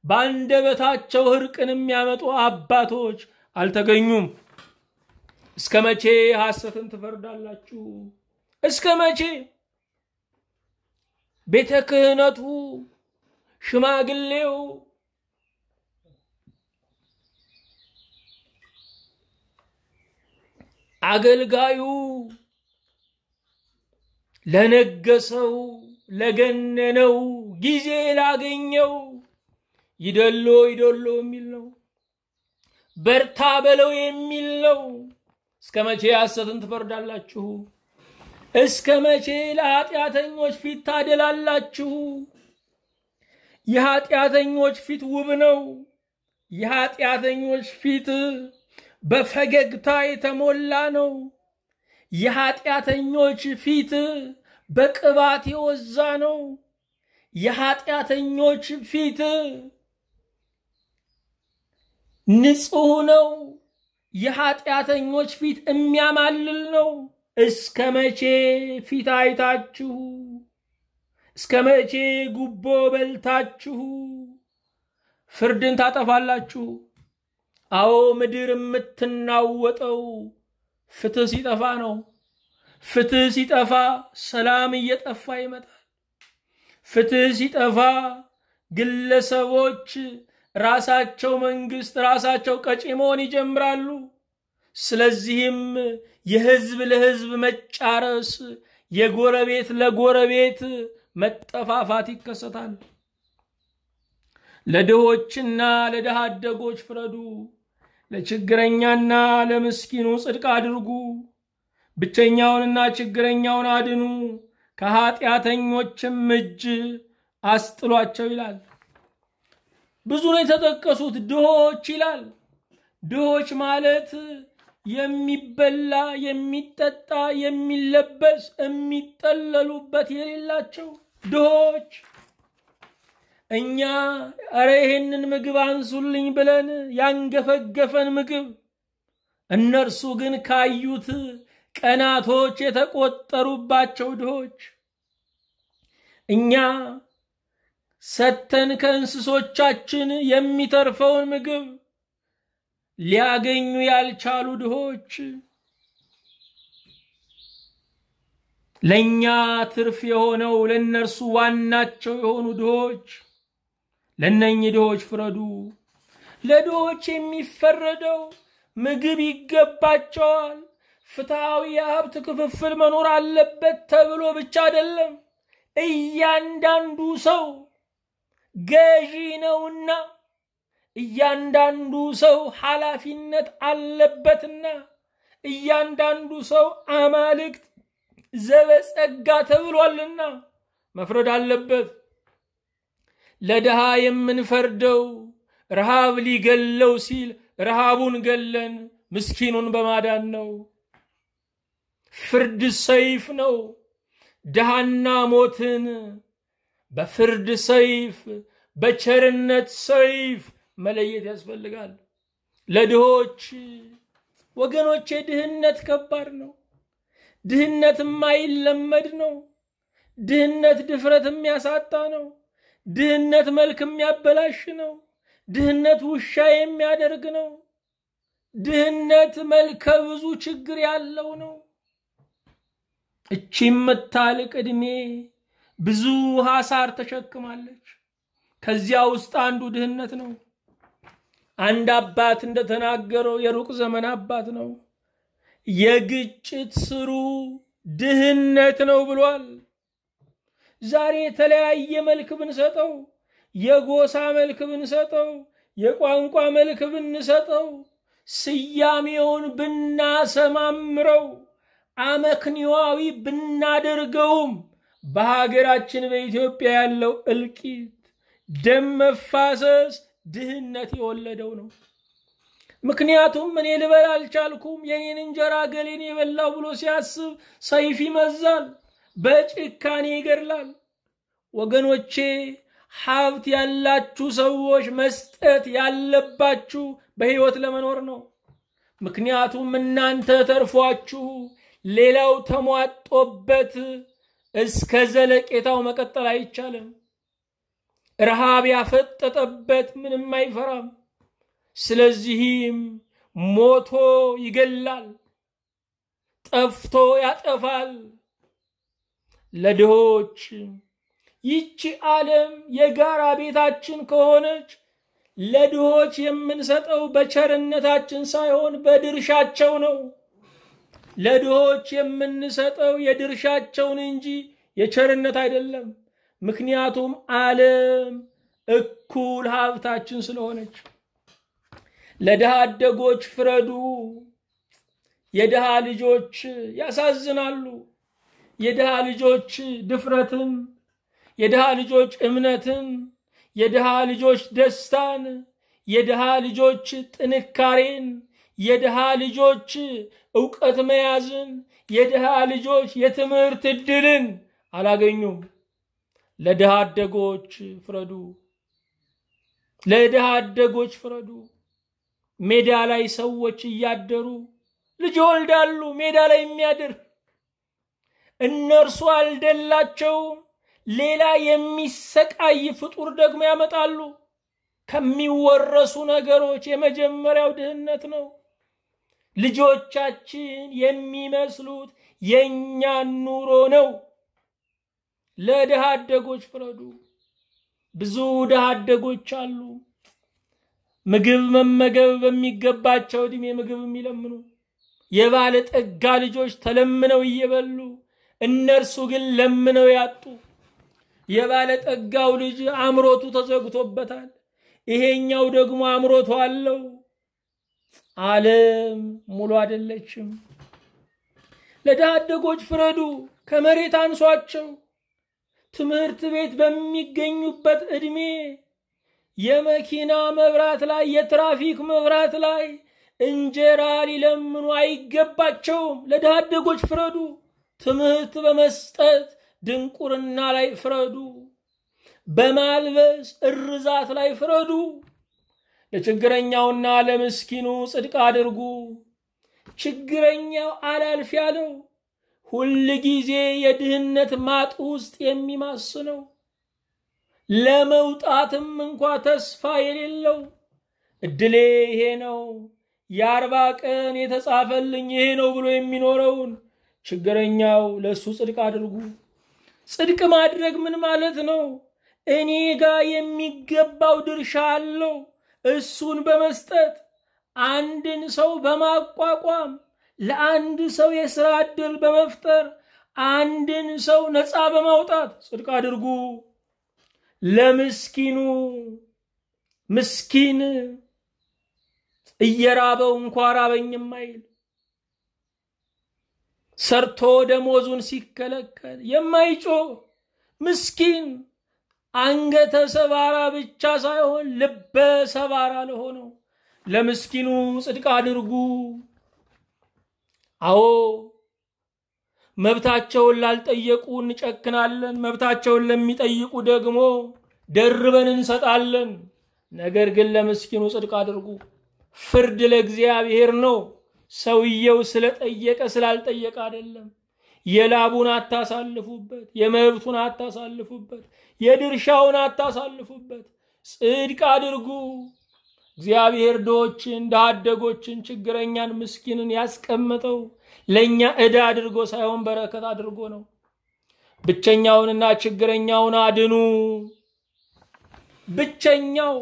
በአንደበታቸው እርቅን የሚያመጡ አባቶች አልተገኙም። እስከ መቼ ሐሰትን ትፈርዳላችሁ? እስከ መቼ ቤተ ክህነቱ፣ ሽማግሌው አገልጋዩ ለነገሰው ለገነነው ጊዜ ላገኘው ይደሎ ይደሎ የሚል ነው። በርታ በለው የሚል ነው። እስከ መቼ ሐሰትን ትፈርዳላችሁ? እስከ መቼ ለኃጢአተኞች ፊት ታደላላችሁ? የኃጢአተኞች ፊት ውብ ነው። የኃጢአተኞች ፊት በፈገግታ የተሞላ ነው። የኃጢአተኞች ፊት በቅባት የወዛ ነው። የኃጢአተኞች ፊት ንጹሕ ነው። የኃጢአተኞች ፊት የሚያማልል ነው። እስከ መቼ ፊት አይታችሁ እስከ መቼ ጉቦ በልታችሁ ፍርድን ታጠፋላችሁ? አዎ ምድር የምትናወጠው ፍትህ ሲጠፋ ነው። ፍትህ ሲጠፋ ሰላም እየጠፋ ይመጣል። ፍትህ ሲጠፋ ግለሰቦች ራሳቸው መንግስት፣ ራሳቸው ቀጪ መሆን ይጀምራሉ። ስለዚህም የህዝብ ለህዝብ መጫረስ፣ የጎረቤት ለጎረቤት መጠፋፋት ይከሰታል። ለድሆችና ለድሃ አደጎች ፍረዱ፣ ለችግረኛና ለምስኪኑ ጽድቅ አድርጉ፣ ብቸኛውንና ችግረኛውን አድኑ፣ ከኃጢአተኞችም እጅ አስጥሏቸው ይላል። ብዙ ነው የተጠቀሱት ድሆች ይላል። ድሆች ማለት የሚበላ የሚጠጣ የሚለበስ የሚጠለሉበት የሌላቸው ድሆች እኛ እረ ይሄንን ምግብ አንሱልኝ ብለን ያንገፈገፈን ምግብ እነርሱ ግን ካዩት ቀናቶች የተቆጠሩባቸው ድሆች እኛ ሰተን ከእንስሶቻችን የሚተርፈውን ምግብ ሊያገኙ ያልቻሉ ድሆች ለኛ ትርፍ የሆነው ለነርሱ ዋናቸው የሆኑ ድሆች ለነኚህ ድሆች ፍረዱ። ለድሆች የሚፈረደው ምግብ ይገባቸዋል፣ ፍትሐዊ የሀብት ክፍፍል መኖር አለበት ተብሎ ብቻ አይደለም። እያንዳንዱ ሰው ገዢ ነውና እያንዳንዱ ሰው ኃላፊነት አለበትና እያንዳንዱ ሰው አማልክት ዘበጸጋ ተብሏልና መፍረድ አለበት። ለድሃ የምንፈርደው ረሃብ ሊገለው ሲል ረሃቡን ገለን ምስኪኑን በማዳን ነው። ፍርድ ሰይፍ ነው። ድሃና ሞትን በፍርድ ሰይፍ፣ በቸርነት ሰይፍ መለየት ያስፈልጋል። ለድሆች ወገኖቼ፣ ድህነት ከባድ ነው። ድህነት የማይለመድ ነው። ድህነት ድፍረት የሚያሳጣ ነው። ድህነት መልክ የሚያበላሽ ነው። ድህነት ውሻ የሚያደርግ ነው። ድህነት መልከ ብዙ ችግር ያለው ነው። እቺ የምታልቅ ዕድሜ ብዙ ሐሳር ተሸክማለች። ከዚያ ውስጥ አንዱ ድህነት ነው። አንድ አባት እንደተናገረው የሩቅ ዘመን አባት ነው። የግጭት ስሩ ድህነት ነው ብሏል። ዛሬ የተለያየ መልክ ብንሰጠው፣ የጎሳ መልክ ብንሰጠው፣ የቋንቋ መልክ ብንሰጠው፣ ስያሜውን ብናሰማምረው፣ አመክንዮአዊ ብናደርገውም በሀገራችን በኢትዮጵያ ያለው እልቂት፣ ደም መፋሰስ ድህነት የወለደው ነው። ምክንያቱም እኔ ልበል አልቻልኩም፣ የኔን እንጀራ ገሌን የበላው ብሎ ሲያስብ ሰይፍ ይመዛል፣ በጭካኔ ይገድላል። ወገኖቼ ሀብት ያላችሁ ሰዎች መስጠት ያለባችሁ በህይወት ለመኖር ነው። ምክንያቱም እናንተ ተርፏችሁ ሌላው ተሟጦበት እስከ ዘለቄታው መቀጠል አይቻልም። ረሃብ ያፈጠጠበት ምንም አይፈራም። ስለዚህም ሞቶ ይገላል፣ ጠፍቶ ያጠፋል። ለድሆች ይቺ ዓለም የጋራ ቤታችን ከሆነች ለድሆች የምንሰጠው በቸርነታችን ሳይሆን በድርሻቸው ነው። ለድሆች የምንሰጠው የድርሻቸውን እንጂ የቸርነት አይደለም። ምክንያቱም ዓለም እኩል ሀብታችን ስለሆነች። ለድሃ አደጎች ፍረዱ። የድሃ ልጆች ያሳዝናሉ። የድሃ ልጆች ድፍረትን፣ የድሃ ልጆች እምነትን፣ የድሃ ልጆች ደስታን፣ የድሃ ልጆች ጥንካሬን፣ የድሃ ልጆች እውቀት መያዝን፣ የድሃ ልጆች የትምህርት እድልን አላገኙም። ለድሃ አደጎች ፍረዱ፣ ለድሃ አደጎች ፍረዱ። ሜዳ ላይ ሰዎች እያደሩ ልጅ ይወልዳሉ። ሜዳ ላይ የሚያድር እነርሱ አልደላቸውም። ሌላ የሚሰቃይ ፍጡር ደግሞ ያመጣሉ። ከሚወረሱ ነገሮች የመጀመሪያው ድህነት ነው። ልጆቻችን የሚመስሉት የእኛን ኑሮ ነው። ለድሃ አደጎች ፍረዱ። ብዙ ድሃ አደጎች አሉ፣ ምግብ መመገብ በሚገባቸው እድሜ ምግብ የሚለምኑ ጠጋ ልጆች ተለምነው እየበሉ እነርሱ ግን ለምነው ያጡ። የባለ ጠጋው ልጅ አምሮቱ ተዘግቶበታል፣ ይሄኛው ደግሞ አምሮቱ አለው። ዓለም ሙሉ አይደለችም። ለድሃ አደጎች ፍረዱ፣ ከመሬት አንሷቸው። ትምህርት ቤት በሚገኙበት ዕድሜ የመኪና መብራት ላይ፣ የትራፊክ መብራት ላይ እንጀራ ሊለምኑ አይገባቸውም። ለድሃ አደጎች ፍረዱ። ትምህርት በመስጠት ድንቁርና ላይ ፍረዱ። በማልበስ እርዛት ላይ ፍረዱ። ለችግረኛውና ለምስኪኑ ጽድቅ አድርጉ። ችግረኛው አላልፍ ያለው ሁል ጊዜ የድህነት ማጥ ውስጥ የሚማስ ነው! ለመውጣትም እንኳ ተስፋ የሌለው እድሌ ይሄ ነው የአርባ ቀን የተጻፈልኝ ይሄ ነው ብሎ የሚኖረውን ችግረኛው ለእሱ ጽድቅ አድርጉ። ጽድቅ ማድረግ ምን ማለት ነው? እኔ ጋር የሚገባው ድርሻ አለው። እሱን በመስጠት አንድን ሰው በማቋቋም ለአንድ ሰው የሥራ ዕድል በመፍጠር አንድን ሰው ነፃ በማውጣት ጽድቅ አድርጉ። ለምስኪኑ ምስኪን እየራበው እንኳ ራበኝም አይል ሰርቶ ደሞዙን ሲከለከል የማይጮህ ምስኪን አንገተ ሰባራ ብቻ ሳይሆን ልበ ሰባራ ለሆነው ለምስኪኑ ጽድቅ አድርጉ። አዎ መብታቸውን ላልጠየቁ እንጨክናለን፣ መብታቸውን ለሚጠይቁ ደግሞ ደርበን እንሰጣለን። ነገር ግን ለምስኪኑ ጽድቅ አድርጉ። ፍርድ ለእግዚአብሔር ነው። ሰውየው ስለጠየቀ ስላልጠየቀ አይደለም። የላቡን አታሳልፉበት፣ የመብቱን አታሳልፉበት፣ የድርሻውን አታሳልፉበት። ጽድቅ አድርጉ። እግዚአብሔር ድሆችን፣ አደጎችን፣ ችግረኛን፣ ምስኪንን ያስቀመጠው ለእኛ ዕዳ አድርጎ ሳይሆን በረከት አድርጎ ነው። ብቸኛውንና ችግረኛውን አድኑ። ብቸኛው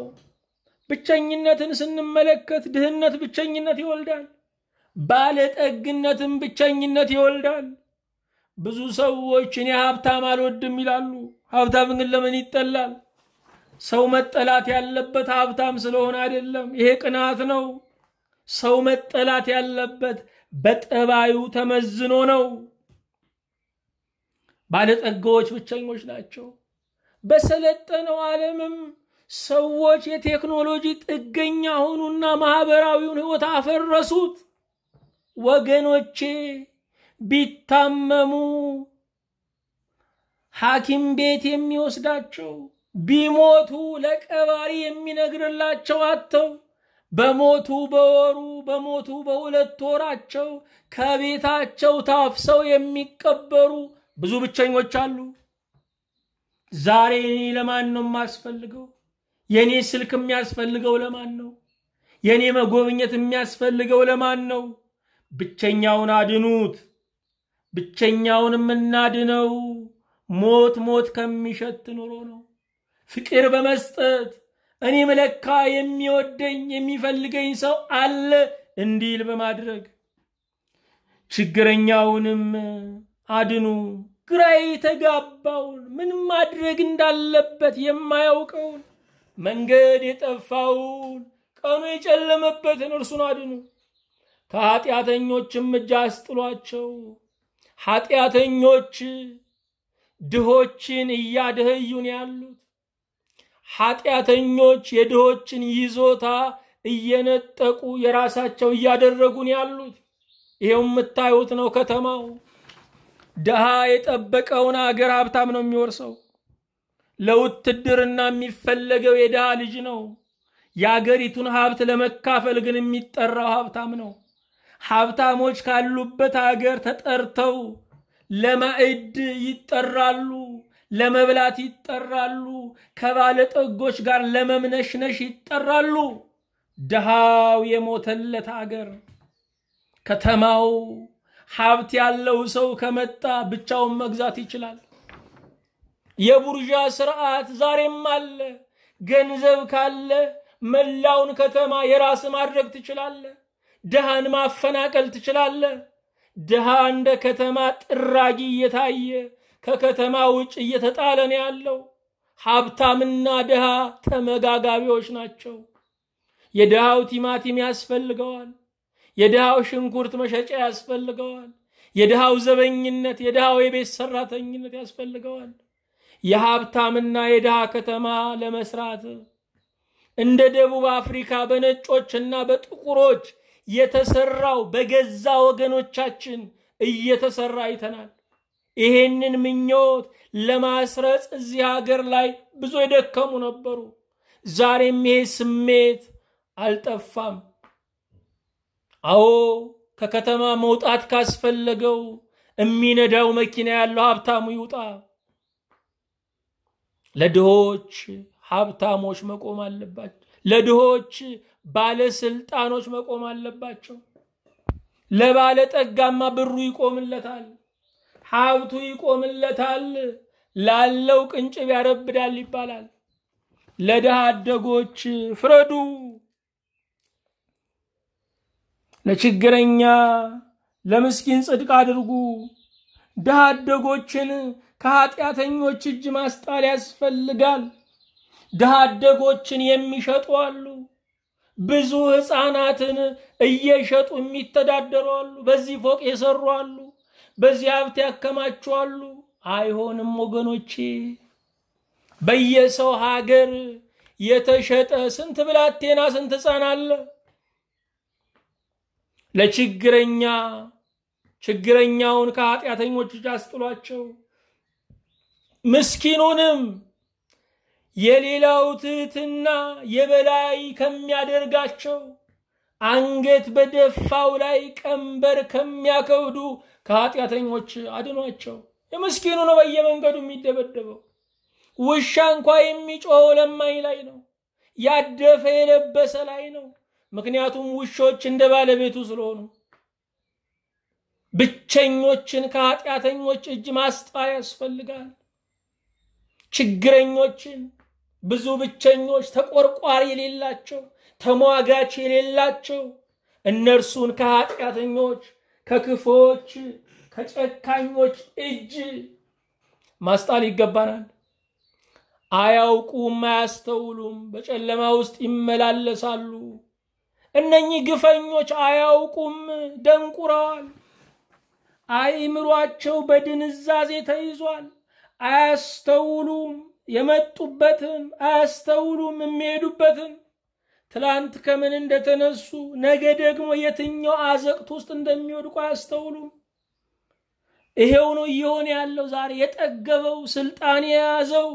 ብቸኝነትን ስንመለከት ድህነት ብቸኝነት ይወልዳል። ባለጠግነትም ብቸኝነት ይወልዳል። ብዙ ሰዎች እኔ ሀብታም አልወድም ይላሉ። ሀብታም ግን ለምን ይጠላል? ሰው መጠላት ያለበት ሀብታም ስለሆነ አይደለም። ይሄ ቅናት ነው። ሰው መጠላት ያለበት በጠባዩ ተመዝኖ ነው። ባለጠጋዎች ብቸኞች ናቸው። በሰለጠነው ዓለምም ሰዎች የቴክኖሎጂ ጥገኛ ሆኑና ማህበራዊውን ህይወት አፈረሱት። ወገኖቼ ቢታመሙ ሐኪም ቤት የሚወስዳቸው ቢሞቱ ለቀባሪ የሚነግርላቸው አተው በሞቱ በወሩ በሞቱ በሁለት ወራቸው ከቤታቸው ታፍሰው የሚቀበሩ ብዙ ብቸኞች አሉ። ዛሬ እኔ ለማን ነው የማስፈልገው? የእኔ ስልክ የሚያስፈልገው ለማን ነው? የእኔ መጎብኘት የሚያስፈልገው ለማን ነው? ብቸኛውን አድኑት። ብቸኛውን የምናድነው ሞት ሞት ከሚሸት ኑሮ ነው። ፍቅር በመስጠት እኔ መለካ የሚወደኝ የሚፈልገኝ ሰው አለ እንዲል በማድረግ ችግረኛውንም አድኑ፣ ግራ የተጋባውን ምን ማድረግ እንዳለበት የማያውቀውን መንገድ የጠፋውን ቀኑ የጨለመበትን እርሱን አድኑ፣ ከኃጢአተኞችም እጅ አስጥሏቸው። ኃጢአተኞች ድሆችን እያደኸዩን ያሉት ኃጢአተኞች የድሆችን ይዞታ እየነጠቁ የራሳቸው እያደረጉን ያሉት ይሄው የምታዩት ነው ከተማው ድሃ የጠበቀውን አገር ሀብታም ነው የሚወርሰው ለውትድርና የሚፈለገው የድሃ ልጅ ነው የአገሪቱን ሀብት ለመካፈል ግን የሚጠራው ሀብታም ነው ሀብታሞች ካሉበት አገር ተጠርተው ለማዕድ ይጠራሉ ለመብላት ይጠራሉ፣ ከባለጠጎች ጋር ለመምነሽነሽ ይጠራሉ። ድሃው የሞተለት አገር ከተማው ሀብት ያለው ሰው ከመጣ ብቻውን መግዛት ይችላል። የቡርዣ ስርዓት ዛሬም አለ። ገንዘብ ካለ መላውን ከተማ የራስ ማድረግ ትችላለ። ድሃን ማፈናቀል ትችላለ። ድሃ እንደ ከተማ ጥራጊ እየታየ ከከተማ ውጭ እየተጣለን ያለው። ሀብታምና ድሃ ተመጋጋቢዎች ናቸው። የድሃው ቲማቲም ያስፈልገዋል። የድሃው ሽንኩርት መሸጫ ያስፈልገዋል። የድሃው ዘበኝነት፣ የድሃው የቤት ሰራተኝነት ያስፈልገዋል። የሀብታምና የድሃ ከተማ ለመስራት እንደ ደቡብ አፍሪካ በነጮችና በጥቁሮች የተሰራው በገዛ ወገኖቻችን እየተሰራ አይተናል። ይሄንን ምኞት ለማስረጽ እዚህ ሀገር ላይ ብዙ የደከሙ ነበሩ። ዛሬም ይሄ ስሜት አልጠፋም። አዎ ከከተማ መውጣት ካስፈለገው የሚነዳው መኪና ያለው ሀብታሙ ይውጣ። ለድሆች ሀብታሞች መቆም አለባቸው። ለድሆች ባለስልጣኖች መቆም አለባቸው። ለባለጠጋማ ብሩ ይቆምለታል። ሀብቱ ይቆምለታል፣ ላለው ቅንጭብ ያረብዳል ይባላል። ለድሃ አደጎች ፍረዱ፣ ለችግረኛ ለምስኪን ጽድቅ አድርጉ። ድሃ አደጎችን ከኃጢአተኞች እጅ ማስጣል ያስፈልጋል። ድሃ አደጎችን የሚሸጡ አሉ። ብዙ ሕፃናትን እየሸጡ የሚተዳደሩ አሉ። በዚህ ፎቅ የሰሩ አሉ። በዚህ ሀብት ያከማችኋሉ? አይሆንም ወገኖቼ። በየሰው ሀገር የተሸጠ ስንት ብላቴና ስንት ህፃን አለ። ለችግረኛ ችግረኛውን ከኃጢአተኞች እጅ አስጥሏቸው፣ ምስኪኑንም የሌላው ትህትና የበላይ ከሚያደርጋቸው አንገት በደፋው ላይ ቀንበር ከሚያከብዱ ከኃጢአተኞች አድኗቸው። የምስኪኑ ነው በየመንገዱ የሚደበደበው። ውሻ እንኳ የሚጮኸው ለማኝ ላይ ነው፣ ያደፈ የለበሰ ላይ ነው። ምክንያቱም ውሾች እንደ ባለቤቱ ስለሆኑ ብቸኞችን ከኃጢአተኞች እጅ ማስጣ ያስፈልጋል። ችግረኞችን፣ ብዙ ብቸኞች፣ ተቆርቋሪ የሌላቸው፣ ተሟጋች የሌላቸው እነርሱን ከኃጢአተኞች ከክፎች ከጨካኞች እጅ ማስጣል ይገባናል። አያውቁም፣ አያስተውሉም፣ በጨለማ ውስጥ ይመላለሳሉ። እነኚህ ግፈኞች አያውቁም፣ ደንቁረዋል። አይምሯቸው በድንዛዜ ተይዟል። አያስተውሉም፣ የመጡበትም አያስተውሉም፣ የሚሄዱበትም ትላንት ከምን እንደተነሱ ነገ ደግሞ የትኛው አዘቅት ውስጥ እንደሚወድቁ አያስተውሉም። ይሄው ነው እየሆነ ያለው ዛሬ። የጠገበው ስልጣን የያዘው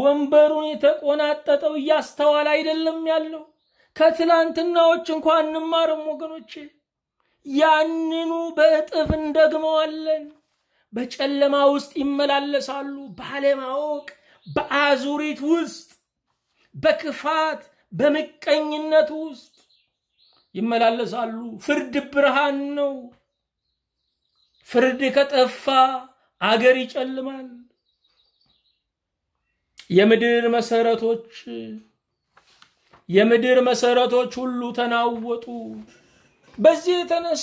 ወንበሩን የተቆናጠጠው እያስተዋለ አይደለም ያለው። ከትላንትናዎች እንኳን እንማርም ወገኖቼ፣ ያንኑ በእጥፍ እንደግመዋለን። በጨለማ ውስጥ ይመላለሳሉ፣ ባለማወቅ በአዙሪት ውስጥ በክፋት በምቀኝነት ውስጥ ይመላለሳሉ። ፍርድ ብርሃን ነው። ፍርድ ከጠፋ አገር ይጨልማል። የምድር መሰረቶች የምድር መሰረቶች ሁሉ ተናወጡ። በዚህ የተነሳ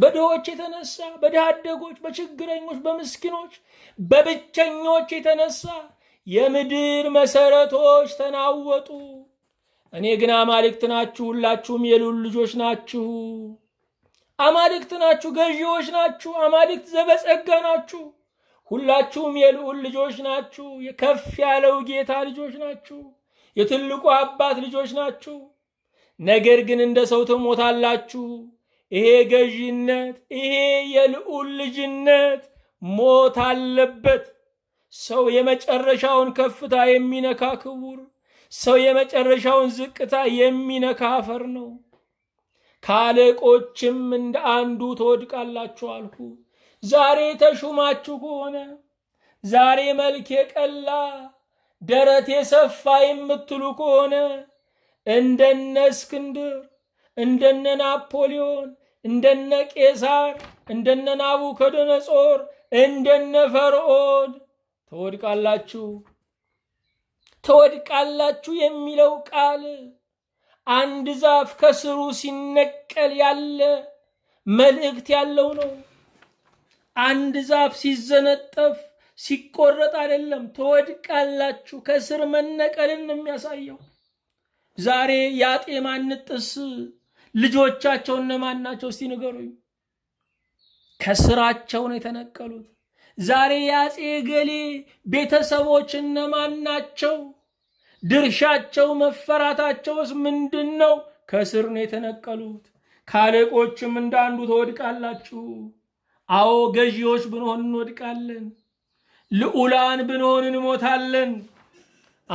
በድሆች የተነሳ በድሃ አደጎች፣ በችግረኞች፣ በምስኪኖች፣ በብቸኞች የተነሳ የምድር መሰረቶች ተናወጡ። እኔ ግን አማልክት ናችሁ፣ ሁላችሁም የልዑል ልጆች ናችሁ። አማልክት ናችሁ፣ ገዢዎች ናችሁ። አማልክት ዘበጸጋ ናችሁ፣ ሁላችሁም የልዑል ልጆች ናችሁ። የከፍ ያለው ጌታ ልጆች ናችሁ፣ የትልቁ አባት ልጆች ናችሁ። ነገር ግን እንደ ሰው ትሞታላችሁ። ይሄ ገዢነት፣ ይሄ የልዑል ልጅነት ሞት አለበት። ሰው የመጨረሻውን ከፍታ የሚነካ ክቡር ሰው የመጨረሻውን ዝቅታ የሚነካ አፈር ነው። ካለቆችም እንደ አንዱ ትወድቃላችሁ አልኩ። ዛሬ ተሹማችሁ ከሆነ ዛሬ መልክ የቀላ ደረት የሰፋ የምትሉ ከሆነ እንደነ እስክንድር፣ እንደነ ናፖሊዮን፣ እንደነ ቄሳር፣ እንደነ ናቡከደነጾር፣ እንደነ ፈርዖን ትወድቃላችሁ። ተወድቃላችሁ የሚለው ቃል አንድ ዛፍ ከስሩ ሲነቀል ያለ መልእክት ያለው ነው። አንድ ዛፍ ሲዘነጠፍ ሲቆረጥ አይደለም፣ ተወድቃላችሁ ከስር መነቀልን የሚያሳየው። ዛሬ ያጤ ማንጥስ ልጆቻቸው እነማን ናቸው? እስቲ ንገሩኝ። ከስራቸው ነው የተነቀሉት። ዛሬ የአፄ ገሌ ቤተሰቦች እነማን ናቸው? ድርሻቸው መፈራታቸውስ ምንድን ነው? ከስር ነው የተነቀሉት። ካለቆችም እንዳንዱ ትወድቃላችሁ። አዎ ገዢዎች ብንሆን እንወድቃለን። ልዑላን ብንሆን እንሞታለን።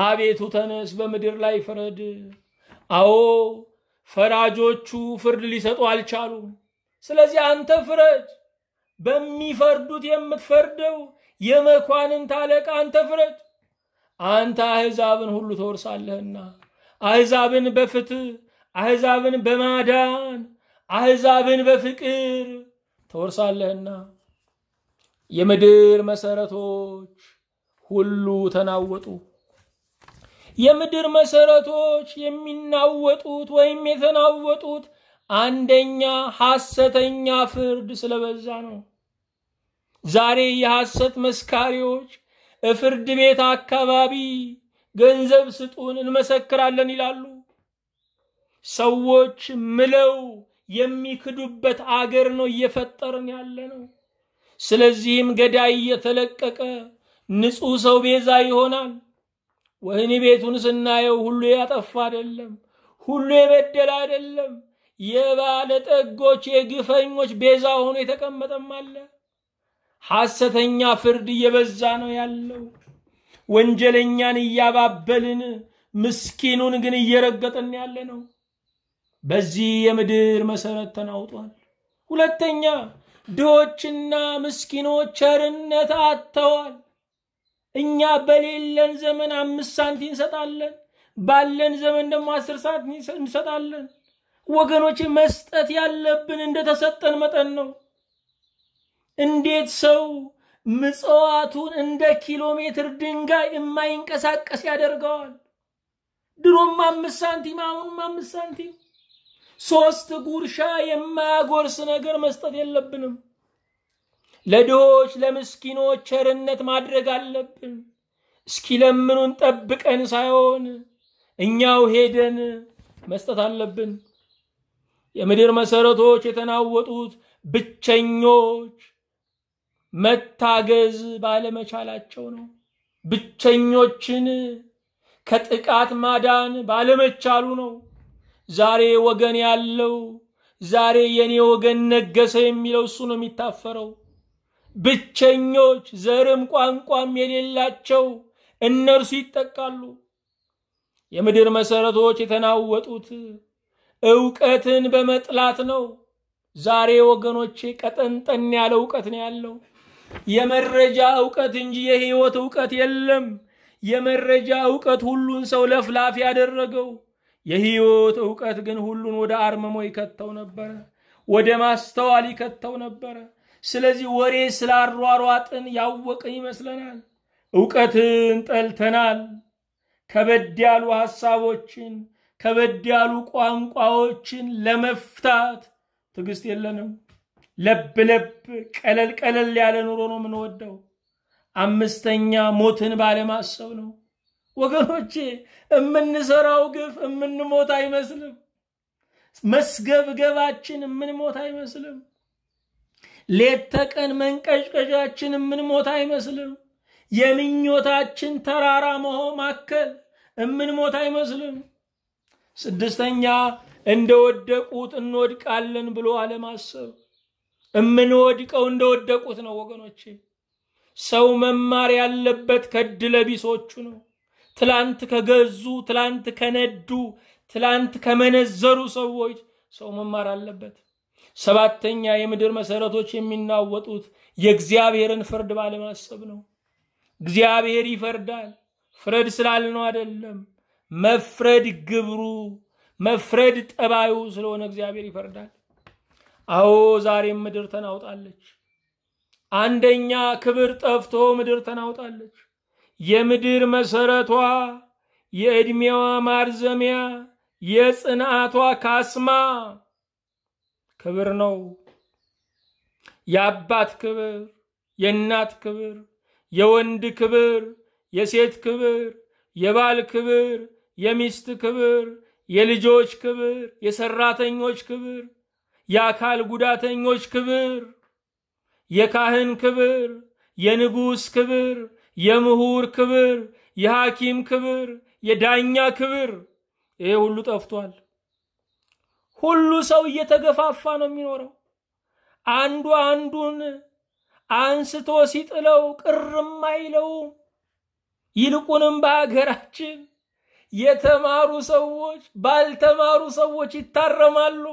አቤቱ ተነስ፣ በምድር ላይ ፍረድ። አዎ ፈራጆቹ ፍርድ ሊሰጡ አልቻሉም። ስለዚህ አንተ ፍረድ። በሚፈርዱት የምትፈርደው የመኳንንት አለቃ አንተ ፍረድ። አንተ አሕዛብን ሁሉ ተወርሳለህና አሕዛብን በፍትህ አሕዛብን በማዳን አሕዛብን በፍቅር ተወርሳለህና የምድር መሰረቶች ሁሉ ተናወጡ። የምድር መሰረቶች የሚናወጡት ወይም የተናወጡት አንደኛ ሐሰተኛ ፍርድ ስለበዛ ነው። ዛሬ የሐሰት መስካሪዎች እፍርድ ቤት አካባቢ ገንዘብ ስጡን እንመሰክራለን ይላሉ። ሰዎች ምለው የሚክዱበት አገር ነው እየፈጠርን ያለ ነው። ስለዚህም ገዳይ እየተለቀቀ ንጹሕ ሰው ቤዛ ይሆናል። ወህኒ ቤቱን ስናየው ሁሉ ያጠፋ አይደለም፣ ሁሉ የበደለ አይደለም። የባለጠጎች የግፈኞች ቤዛ ሆኖ የተቀመጠም አለ። ሐሰተኛ ፍርድ እየበዛ ነው ያለው። ወንጀለኛን እያባበልን ምስኪኑን ግን እየረገጥን ያለ ነው። በዚህ የምድር መሰረት ተናውጧል። ሁለተኛ ድሆችና ምስኪኖች ቸርነት አጥተዋል። እኛ በሌለን ዘመን አምስት ሳንቲም እንሰጣለን፣ ባለን ዘመን ደግሞ አስር ሳንቲም እንሰጣለን። ወገኖች መስጠት ያለብን እንደተሰጠን መጠን ነው። እንዴት ሰው ምጽዋቱን እንደ ኪሎ ሜትር ድንጋይ የማይንቀሳቀስ ያደርገዋል? ድሮም አምስት ሳንቲም አሁንም አምስት ሳንቲም ሶስት ጉርሻ የማያጎርስ ነገር መስጠት የለብንም። ለድሆች ለምስኪኖች ቸርነት ማድረግ አለብን። እስኪለምኑን ጠብቀን ሳይሆን እኛው ሄደን መስጠት አለብን። የምድር መሰረቶች የተናወጡት ብቸኞች መታገዝ ባለመቻላቸው ነው። ብቸኞችን ከጥቃት ማዳን ባለመቻሉ ነው። ዛሬ ወገን ያለው ዛሬ የኔ ወገን ነገሰ የሚለው እሱ ነው የሚታፈረው። ብቸኞች ዘርም ቋንቋም የሌላቸው እነርሱ ይጠቃሉ። የምድር መሰረቶች የተናወጡት እውቀትን በመጥላት ነው። ዛሬ ወገኖቼ ቀጠንጠን ያለ እውቀት ነው ያለው። የመረጃ እውቀት እንጂ የህይወት እውቀት የለም። የመረጃ እውቀት ሁሉን ሰው ለፍላፊ ያደረገው፣ የህይወት እውቀት ግን ሁሉን ወደ አርመሞ ይከተው ነበረ፣ ወደ ማስተዋል ይከተው ነበረ። ስለዚህ ወሬ ስላሯሯጥን ያወቅን ይመስለናል። እውቀትን ጠልተናል። ከበድ ያሉ ሐሳቦችን ከበድ ያሉ ቋንቋዎችን ለመፍታት ትዕግስት የለንም። ለብ ለብ ቀለል ቀለል ያለ ኑሮ ነው የምንወደው። አምስተኛ ሞትን ባለማሰብ ነው። ወገኖቼ የምንሰራው ግፍ የምንሞት አይመስልም። መስገብገባችን የምንሞት አይመስልም። ሌት ተቀን መንቀዥቀዣችን የምንሞት አይመስልም። የምኞታችን ተራራ መሆ ማከል እምንሞት አይመስልም። ስድስተኛ እንደወደቁት እንወድቃለን ብሎ አለማሰብ እምንወድቀው እንደወደቁት ነው ወገኖቼ። ሰው መማር ያለበት ለቢሶቹ ነው። ትላንት ከገዙ፣ ትላንት ከነዱ፣ ትላንት ከመነዘሩ ሰዎች ሰው መማር አለበት። ሰባተኛ የምድር መሰረቶች የሚናወጡት የእግዚአብሔርን ፍርድ ባለማሰብ ነው። እግዚአብሔር ይፈርዳል። ፍረድ ስላልነው አይደለም፣ መፍረድ ግብሩ፣ መፍረድ ጠባዩ ስለሆነ እግዚአብሔር ይፈርዳል። አዎ ዛሬም ምድር ተናውጣለች። አንደኛ ክብር ጠፍቶ ምድር ተናውጣለች። የምድር መሰረቷ የእድሜዋ ማርዘሚያ የጽንዓቷ ካስማ ክብር ነው። የአባት ክብር፣ የእናት ክብር፣ የወንድ ክብር፣ የሴት ክብር፣ የባል ክብር፣ የሚስት ክብር፣ የልጆች ክብር፣ የሰራተኞች ክብር የአካል ጉዳተኞች ክብር፣ የካህን ክብር፣ የንጉሥ ክብር፣ የምሁር ክብር፣ የሐኪም ክብር፣ የዳኛ ክብር፣ ይሄ ሁሉ ጠፍቷል። ሁሉ ሰው እየተገፋፋ ነው የሚኖረው። አንዱ አንዱን አንስቶ ሲጥለው ቅርም አይለውም። ይልቁንም በሀገራችን የተማሩ ሰዎች ባልተማሩ ሰዎች ይታረማሉ።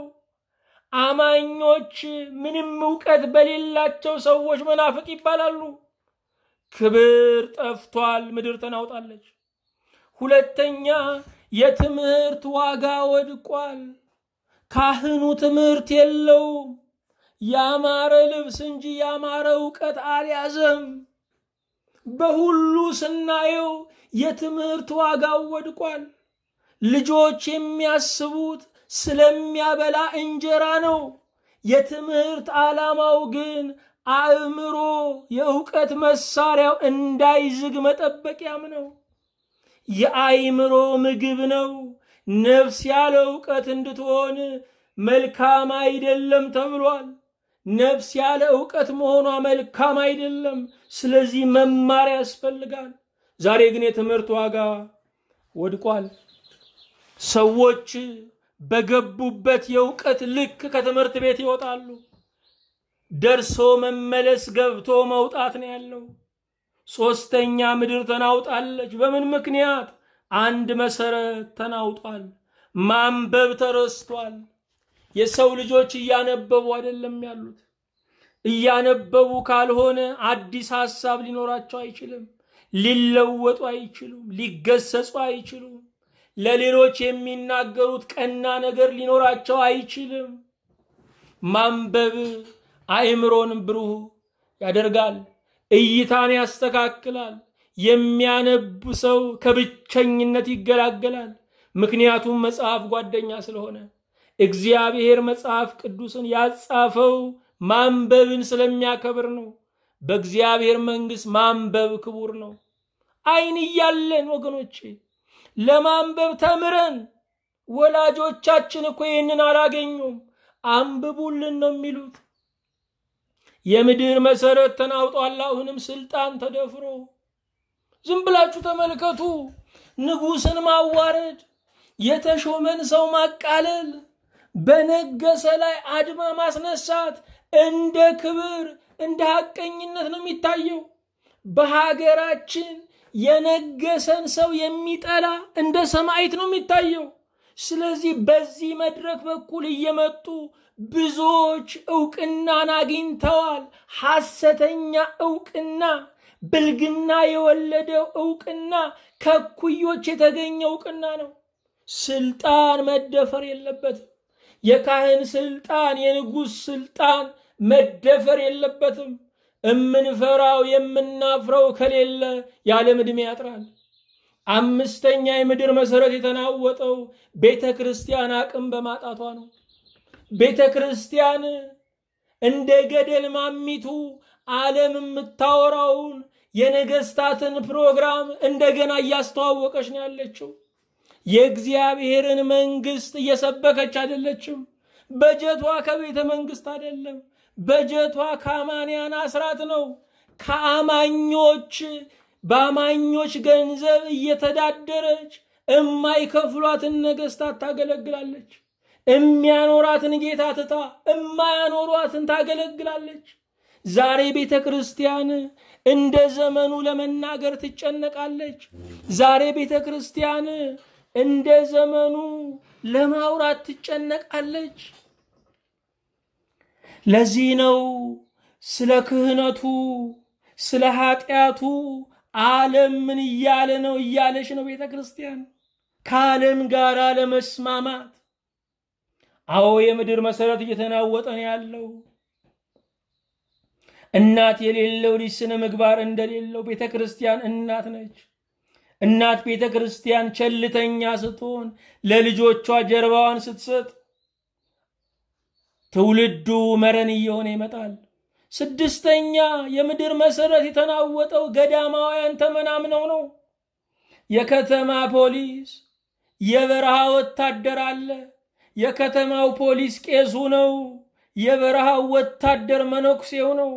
አማኞች ምንም እውቀት በሌላቸው ሰዎች መናፍቅ ይባላሉ። ክብር ጠፍቷል፣ ምድር ተናውጣለች። ሁለተኛ የትምህርት ዋጋ ወድቋል። ካህኑ ትምህርት የለውም። ያማረ ልብስ እንጂ ያማረ እውቀት አልያዘም። በሁሉ ስናየው የትምህርት ዋጋው ወድቋል። ልጆች የሚያስቡት ስለሚያበላ እንጀራ ነው። የትምህርት ዓላማው ግን አእምሮ የእውቀት መሳሪያው እንዳይዝግ መጠበቂያም ነው። የአእምሮ ምግብ ነው። ነፍስ ያለ እውቀት እንድትሆን መልካም አይደለም ተብሏል። ነፍስ ያለ እውቀት መሆኗ መልካም አይደለም። ስለዚህ መማር ያስፈልጋል። ዛሬ ግን የትምህርት ዋጋ ወድቋል። ሰዎች በገቡበት የእውቀት ልክ ከትምህርት ቤት ይወጣሉ። ደርሶ መመለስ ገብቶ መውጣት ነው ያለው። ሶስተኛ ምድር ተናውጣለች። በምን ምክንያት? አንድ መሰረት ተናውጧል። ማንበብ ተረስቷል። የሰው ልጆች እያነበቡ አይደለም ያሉት። እያነበቡ ካልሆነ አዲስ ሐሳብ ሊኖራቸው አይችልም። ሊለወጡ አይችሉም። ሊገሰጹ አይችሉም። ለሌሎች የሚናገሩት ቀና ነገር ሊኖራቸው አይችልም። ማንበብ አእምሮን ብሩህ ያደርጋል፣ እይታን ያስተካክላል። የሚያነብ ሰው ከብቸኝነት ይገላገላል። ምክንያቱም መጽሐፍ ጓደኛ ስለሆነ እግዚአብሔር መጽሐፍ ቅዱስን ያጻፈው ማንበብን ስለሚያከብር ነው። በእግዚአብሔር መንግሥት ማንበብ ክቡር ነው። አይን እያለን ወገኖቼ ለማንበብ ተምረን ወላጆቻችን እኮ ይህንን አላገኙም። አንብቡልን ነው የሚሉት። የምድር መሰረት ተናውጧል። አሁንም ስልጣን ተደፍሮ ዝም ብላችሁ ተመልከቱ። ንጉስን ማዋረድ፣ የተሾመን ሰው ማቃለል፣ በነገሰ ላይ አድማ ማስነሳት እንደ ክብር እንደ ሀቀኝነት ነው የሚታየው በሀገራችን የነገሰን ሰው የሚጠላ እንደ ሰማዕት ነው የሚታየው። ስለዚህ በዚህ መድረክ በኩል እየመጡ ብዙዎች እውቅናን አግኝተዋል። ሐሰተኛ እውቅና፣ ብልግና የወለደው እውቅና፣ ከኩዮች የተገኘ እውቅና ነው። ስልጣን መደፈር የለበትም። የካህን ስልጣን፣ የንጉሥ ስልጣን መደፈር የለበትም። እምንፈራው የምናፍረው ከሌለ የዓለም ዕድሜ ያጥራል። አምስተኛ የምድር መሰረት የተናወጠው ቤተ ክርስቲያን አቅም በማጣቷ ነው። ቤተ ክርስቲያን እንደ ገደል ማሚቱ ዓለም የምታወራውን የነገስታትን ፕሮግራም እንደገና እያስተዋወቀች ነው ያለችው። የእግዚአብሔርን መንግስት እየሰበከች አይደለችም። በጀቷ ከቤተ መንግስት አይደለም። በጀቷ ከአማንያን አስራት ነው። ከአማኞች በአማኞች ገንዘብ እየተዳደረች እማይከፍሏትን ነገስታት ታገለግላለች። እሚያኖራትን ጌታ ትታ እማያኖሯትን ታገለግላለች። ዛሬ ቤተ ክርስቲያን እንደ ዘመኑ ለመናገር ትጨነቃለች። ዛሬ ቤተ ክርስቲያን እንደ ዘመኑ ለማውራት ትጨነቃለች። ለዚህ ነው ስለ ክህነቱ ስለ ኃጢአቱ ዓለም ምን እያለ ነው እያለች ነው ቤተ ክርስቲያን ከዓለም ጋር ለመስማማት። አዎ የምድር መሰረት እየተናወጠ ነው ያለው። እናት የሌለው ልጅ ስነ ምግባር እንደሌለው ቤተ ክርስቲያን እናት ነች። እናት ቤተ ክርስቲያን ቸልተኛ ስትሆን ለልጆቿ ጀርባዋን ስትሰጥ ትውልዱ መረን እየሆነ ይመጣል። ስድስተኛ የምድር መሰረት የተናወጠው ገዳማውያን ተመናምነው ነው። የከተማ ፖሊስ፣ የበረሃ ወታደር አለ። የከተማው ፖሊስ ቄሱ ነው። የበረሃው ወታደር መነኩሴው ነው።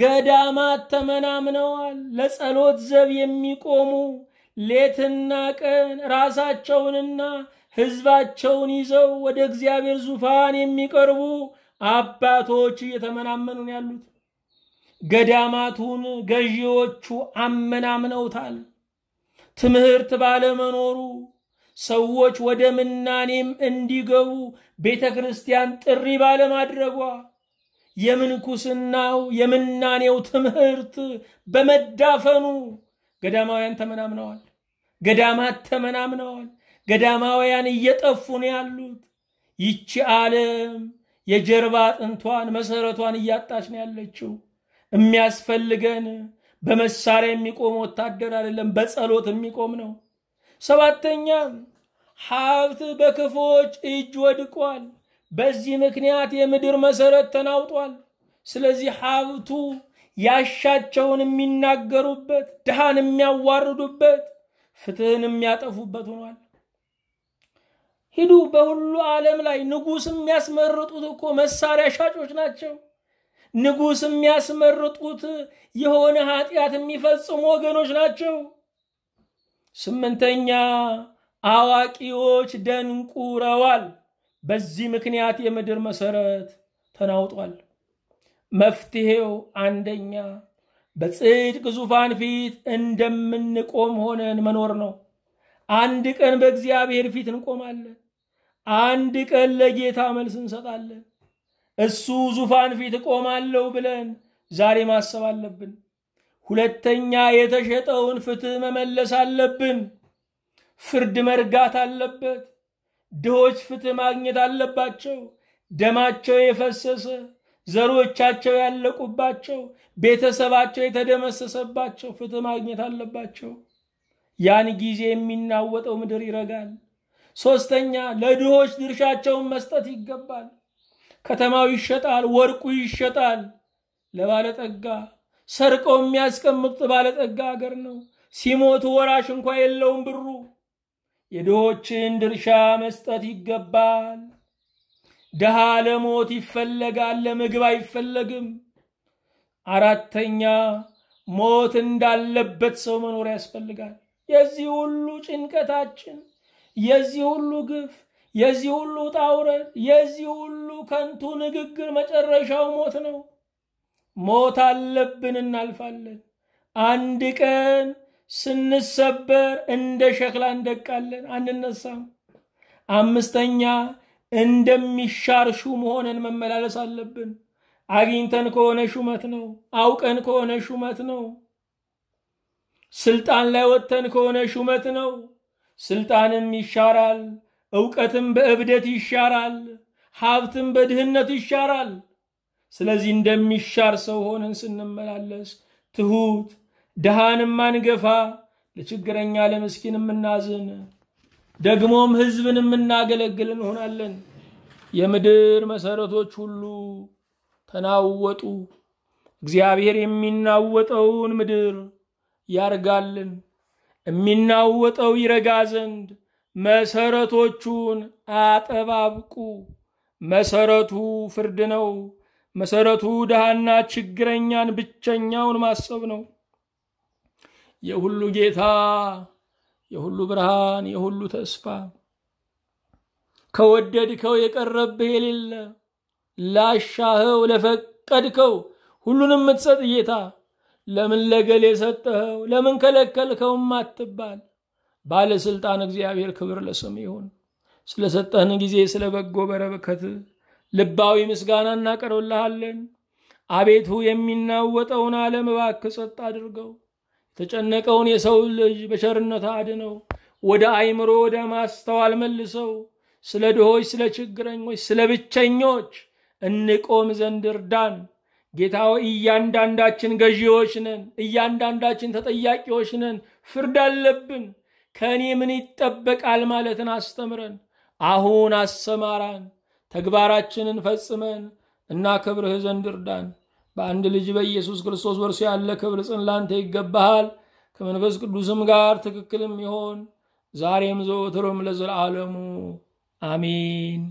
ገዳማት ተመናምነዋል። ለጸሎት ዘብ የሚቆሙ ሌትና ቀን ራሳቸውንና ሕዝባቸውን ይዘው ወደ እግዚአብሔር ዙፋን የሚቀርቡ አባቶች እየተመናመኑ ነው ያሉት። ገዳማቱን ገዢዎቹ አመናምነውታል። ትምህርት ባለመኖሩ ሰዎች ወደ ምናኔም እንዲገቡ ቤተ ክርስቲያን ጥሪ ባለማድረጓ የምንኩስናው የምናኔው ትምህርት በመዳፈኑ ገዳማውያን ተመናምነዋል። ገዳማት ተመናምነዋል። ገዳማውያን እየጠፉን ያሉት። ይቺ ዓለም የጀርባ አጥንቷን መሰረቷን እያጣች ነው ያለችው። የሚያስፈልገን በመሳሪያ የሚቆም ወታደር አይደለም፣ በጸሎት የሚቆም ነው። ሰባተኛ ሀብት በክፎች እጅ ወድቋል። በዚህ ምክንያት የምድር መሰረት ተናውጧል። ስለዚህ ሀብቱ ያሻቸውን የሚናገሩበት፣ ድሃን የሚያዋርዱበት፣ ፍትህን የሚያጠፉበት ሆኗል። ሂዱ። በሁሉ ዓለም ላይ ንጉሥ የሚያስመርጡት እኮ መሳሪያ ሻጮች ናቸው። ንጉሥ የሚያስመርጡት የሆነ ኃጢአት የሚፈጽሙ ወገኖች ናቸው። ስምንተኛ አዋቂዎች ደንቁረዋል። በዚህ ምክንያት የምድር መሰረት ተናውጧል። መፍትሄው አንደኛ በጽድቅ ዙፋን ፊት እንደምንቆም ሆነን መኖር ነው። አንድ ቀን በእግዚአብሔር ፊት እንቆማለን። አንድ ቀን ለጌታ መልስ እንሰጣለን። እሱ ዙፋን ፊት እቆማለሁ ብለን ዛሬ ማሰብ አለብን። ሁለተኛ የተሸጠውን ፍትህ መመለስ አለብን። ፍርድ መርጋት አለበት። ድሆች ፍትህ ማግኘት አለባቸው። ደማቸው የፈሰሰ ዘሮቻቸው ያለቁባቸው፣ ቤተሰባቸው የተደመሰሰባቸው ፍትህ ማግኘት አለባቸው። ያን ጊዜ የሚናወጠው ምድር ይረጋል። ሶስተኛ ለድሆች ድርሻቸውን መስጠት ይገባል። ከተማው ይሸጣል፣ ወርቁ ይሸጣል ለባለጠጋ። ሰርቀው የሚያስቀምጡት ባለጠጋ አገር ነው። ሲሞቱ ወራሽ እንኳ የለውም ብሩ። የድሆችን ድርሻ መስጠት ይገባል። ድሃ ለሞት ይፈለጋል፣ ለምግብ አይፈለግም። አራተኛ ሞት እንዳለበት ሰው መኖር ያስፈልጋል። የዚህ ሁሉ ጭንቀታችን የዚህ ሁሉ ግፍ፣ የዚህ ሁሉ ጣውረት የዚህ ሁሉ ከንቱ ንግግር መጨረሻው ሞት ነው። ሞት አለብን፣ እናልፋለን። አንድ ቀን ስንሰበር እንደ ሸክላ እንደቃለን፣ አንነሳም። አምስተኛ እንደሚሻር ሹም ሆነን መመላለስ አለብን። አግኝተን ከሆነ ሹመት ነው፣ አውቀን ከሆነ ሹመት ነው፣ ስልጣን ላይ ወጥተን ከሆነ ሹመት ነው። ስልጣንም ይሻራል፣ ዕውቀትም በእብደት ይሻራል፣ ሀብትም በድህነት ይሻራል። ስለዚህ እንደሚሻር ሰው ሆነን ስንመላለስ ትሁት ድሃንም አንገፋ፣ ለችግረኛ ለምስኪን የምናዝን ደግሞም ህዝብን የምናገለግል እንሆናለን። የምድር መሰረቶች ሁሉ ተናወጡ። እግዚአብሔር የሚናወጠውን ምድር ያርጋልን። የሚናወጠው ይረጋ ዘንድ መሰረቶቹን አጠባብቁ። መሰረቱ ፍርድ ነው። መሰረቱ ድሃና ችግረኛን ብቸኛውን ማሰብ ነው። የሁሉ ጌታ፣ የሁሉ ብርሃን፣ የሁሉ ተስፋ ከወደድከው የቀረብህ የሌለ ላሻኸው ለፈቀድከው ሁሉንም የምትሰጥ ጌታ ለምን ለገሌ ሰጠኸው፣ ለምን ከለከልከውም አትባል። ባለሥልጣን እግዚአብሔር ክብር ለስም ይሁን። ስለሰጠህን ጊዜ ስለ በጎ በረከት ልባዊ ምስጋና እናቀርብልሃለን። አቤቱ የሚናወጠውን ዓለም እባክህ ጸጥ አድርገው። የተጨነቀውን የሰው ልጅ በቸርነት አድነው። ወደ አይምሮ ወደ ማስተዋል መልሰው። ስለ ድሆች፣ ስለ ችግረኞች፣ ስለ ብቸኞች እንቆም ዘንድ እርዳን። ጌታ እያንዳንዳችን ገዢዎች ነን፣ እያንዳንዳችን ተጠያቂዎች ነን፣ ፍርድ አለብን። ከእኔ ምን ይጠበቃል ማለትን አስተምረን፣ አሁን አሰማራን፣ ተግባራችንን ፈጽመን እና ክብርህ ዘንድ እርዳን። በአንድ ልጅ በኢየሱስ ክርስቶስ በርሱ ያለ ክብር ጽን ላንተ ይገባሃል። ከመንፈስ ቅዱስም ጋር ትክክልም ይሆን ዛሬም ዘወትሮም ለዘለዓለሙ አሜን።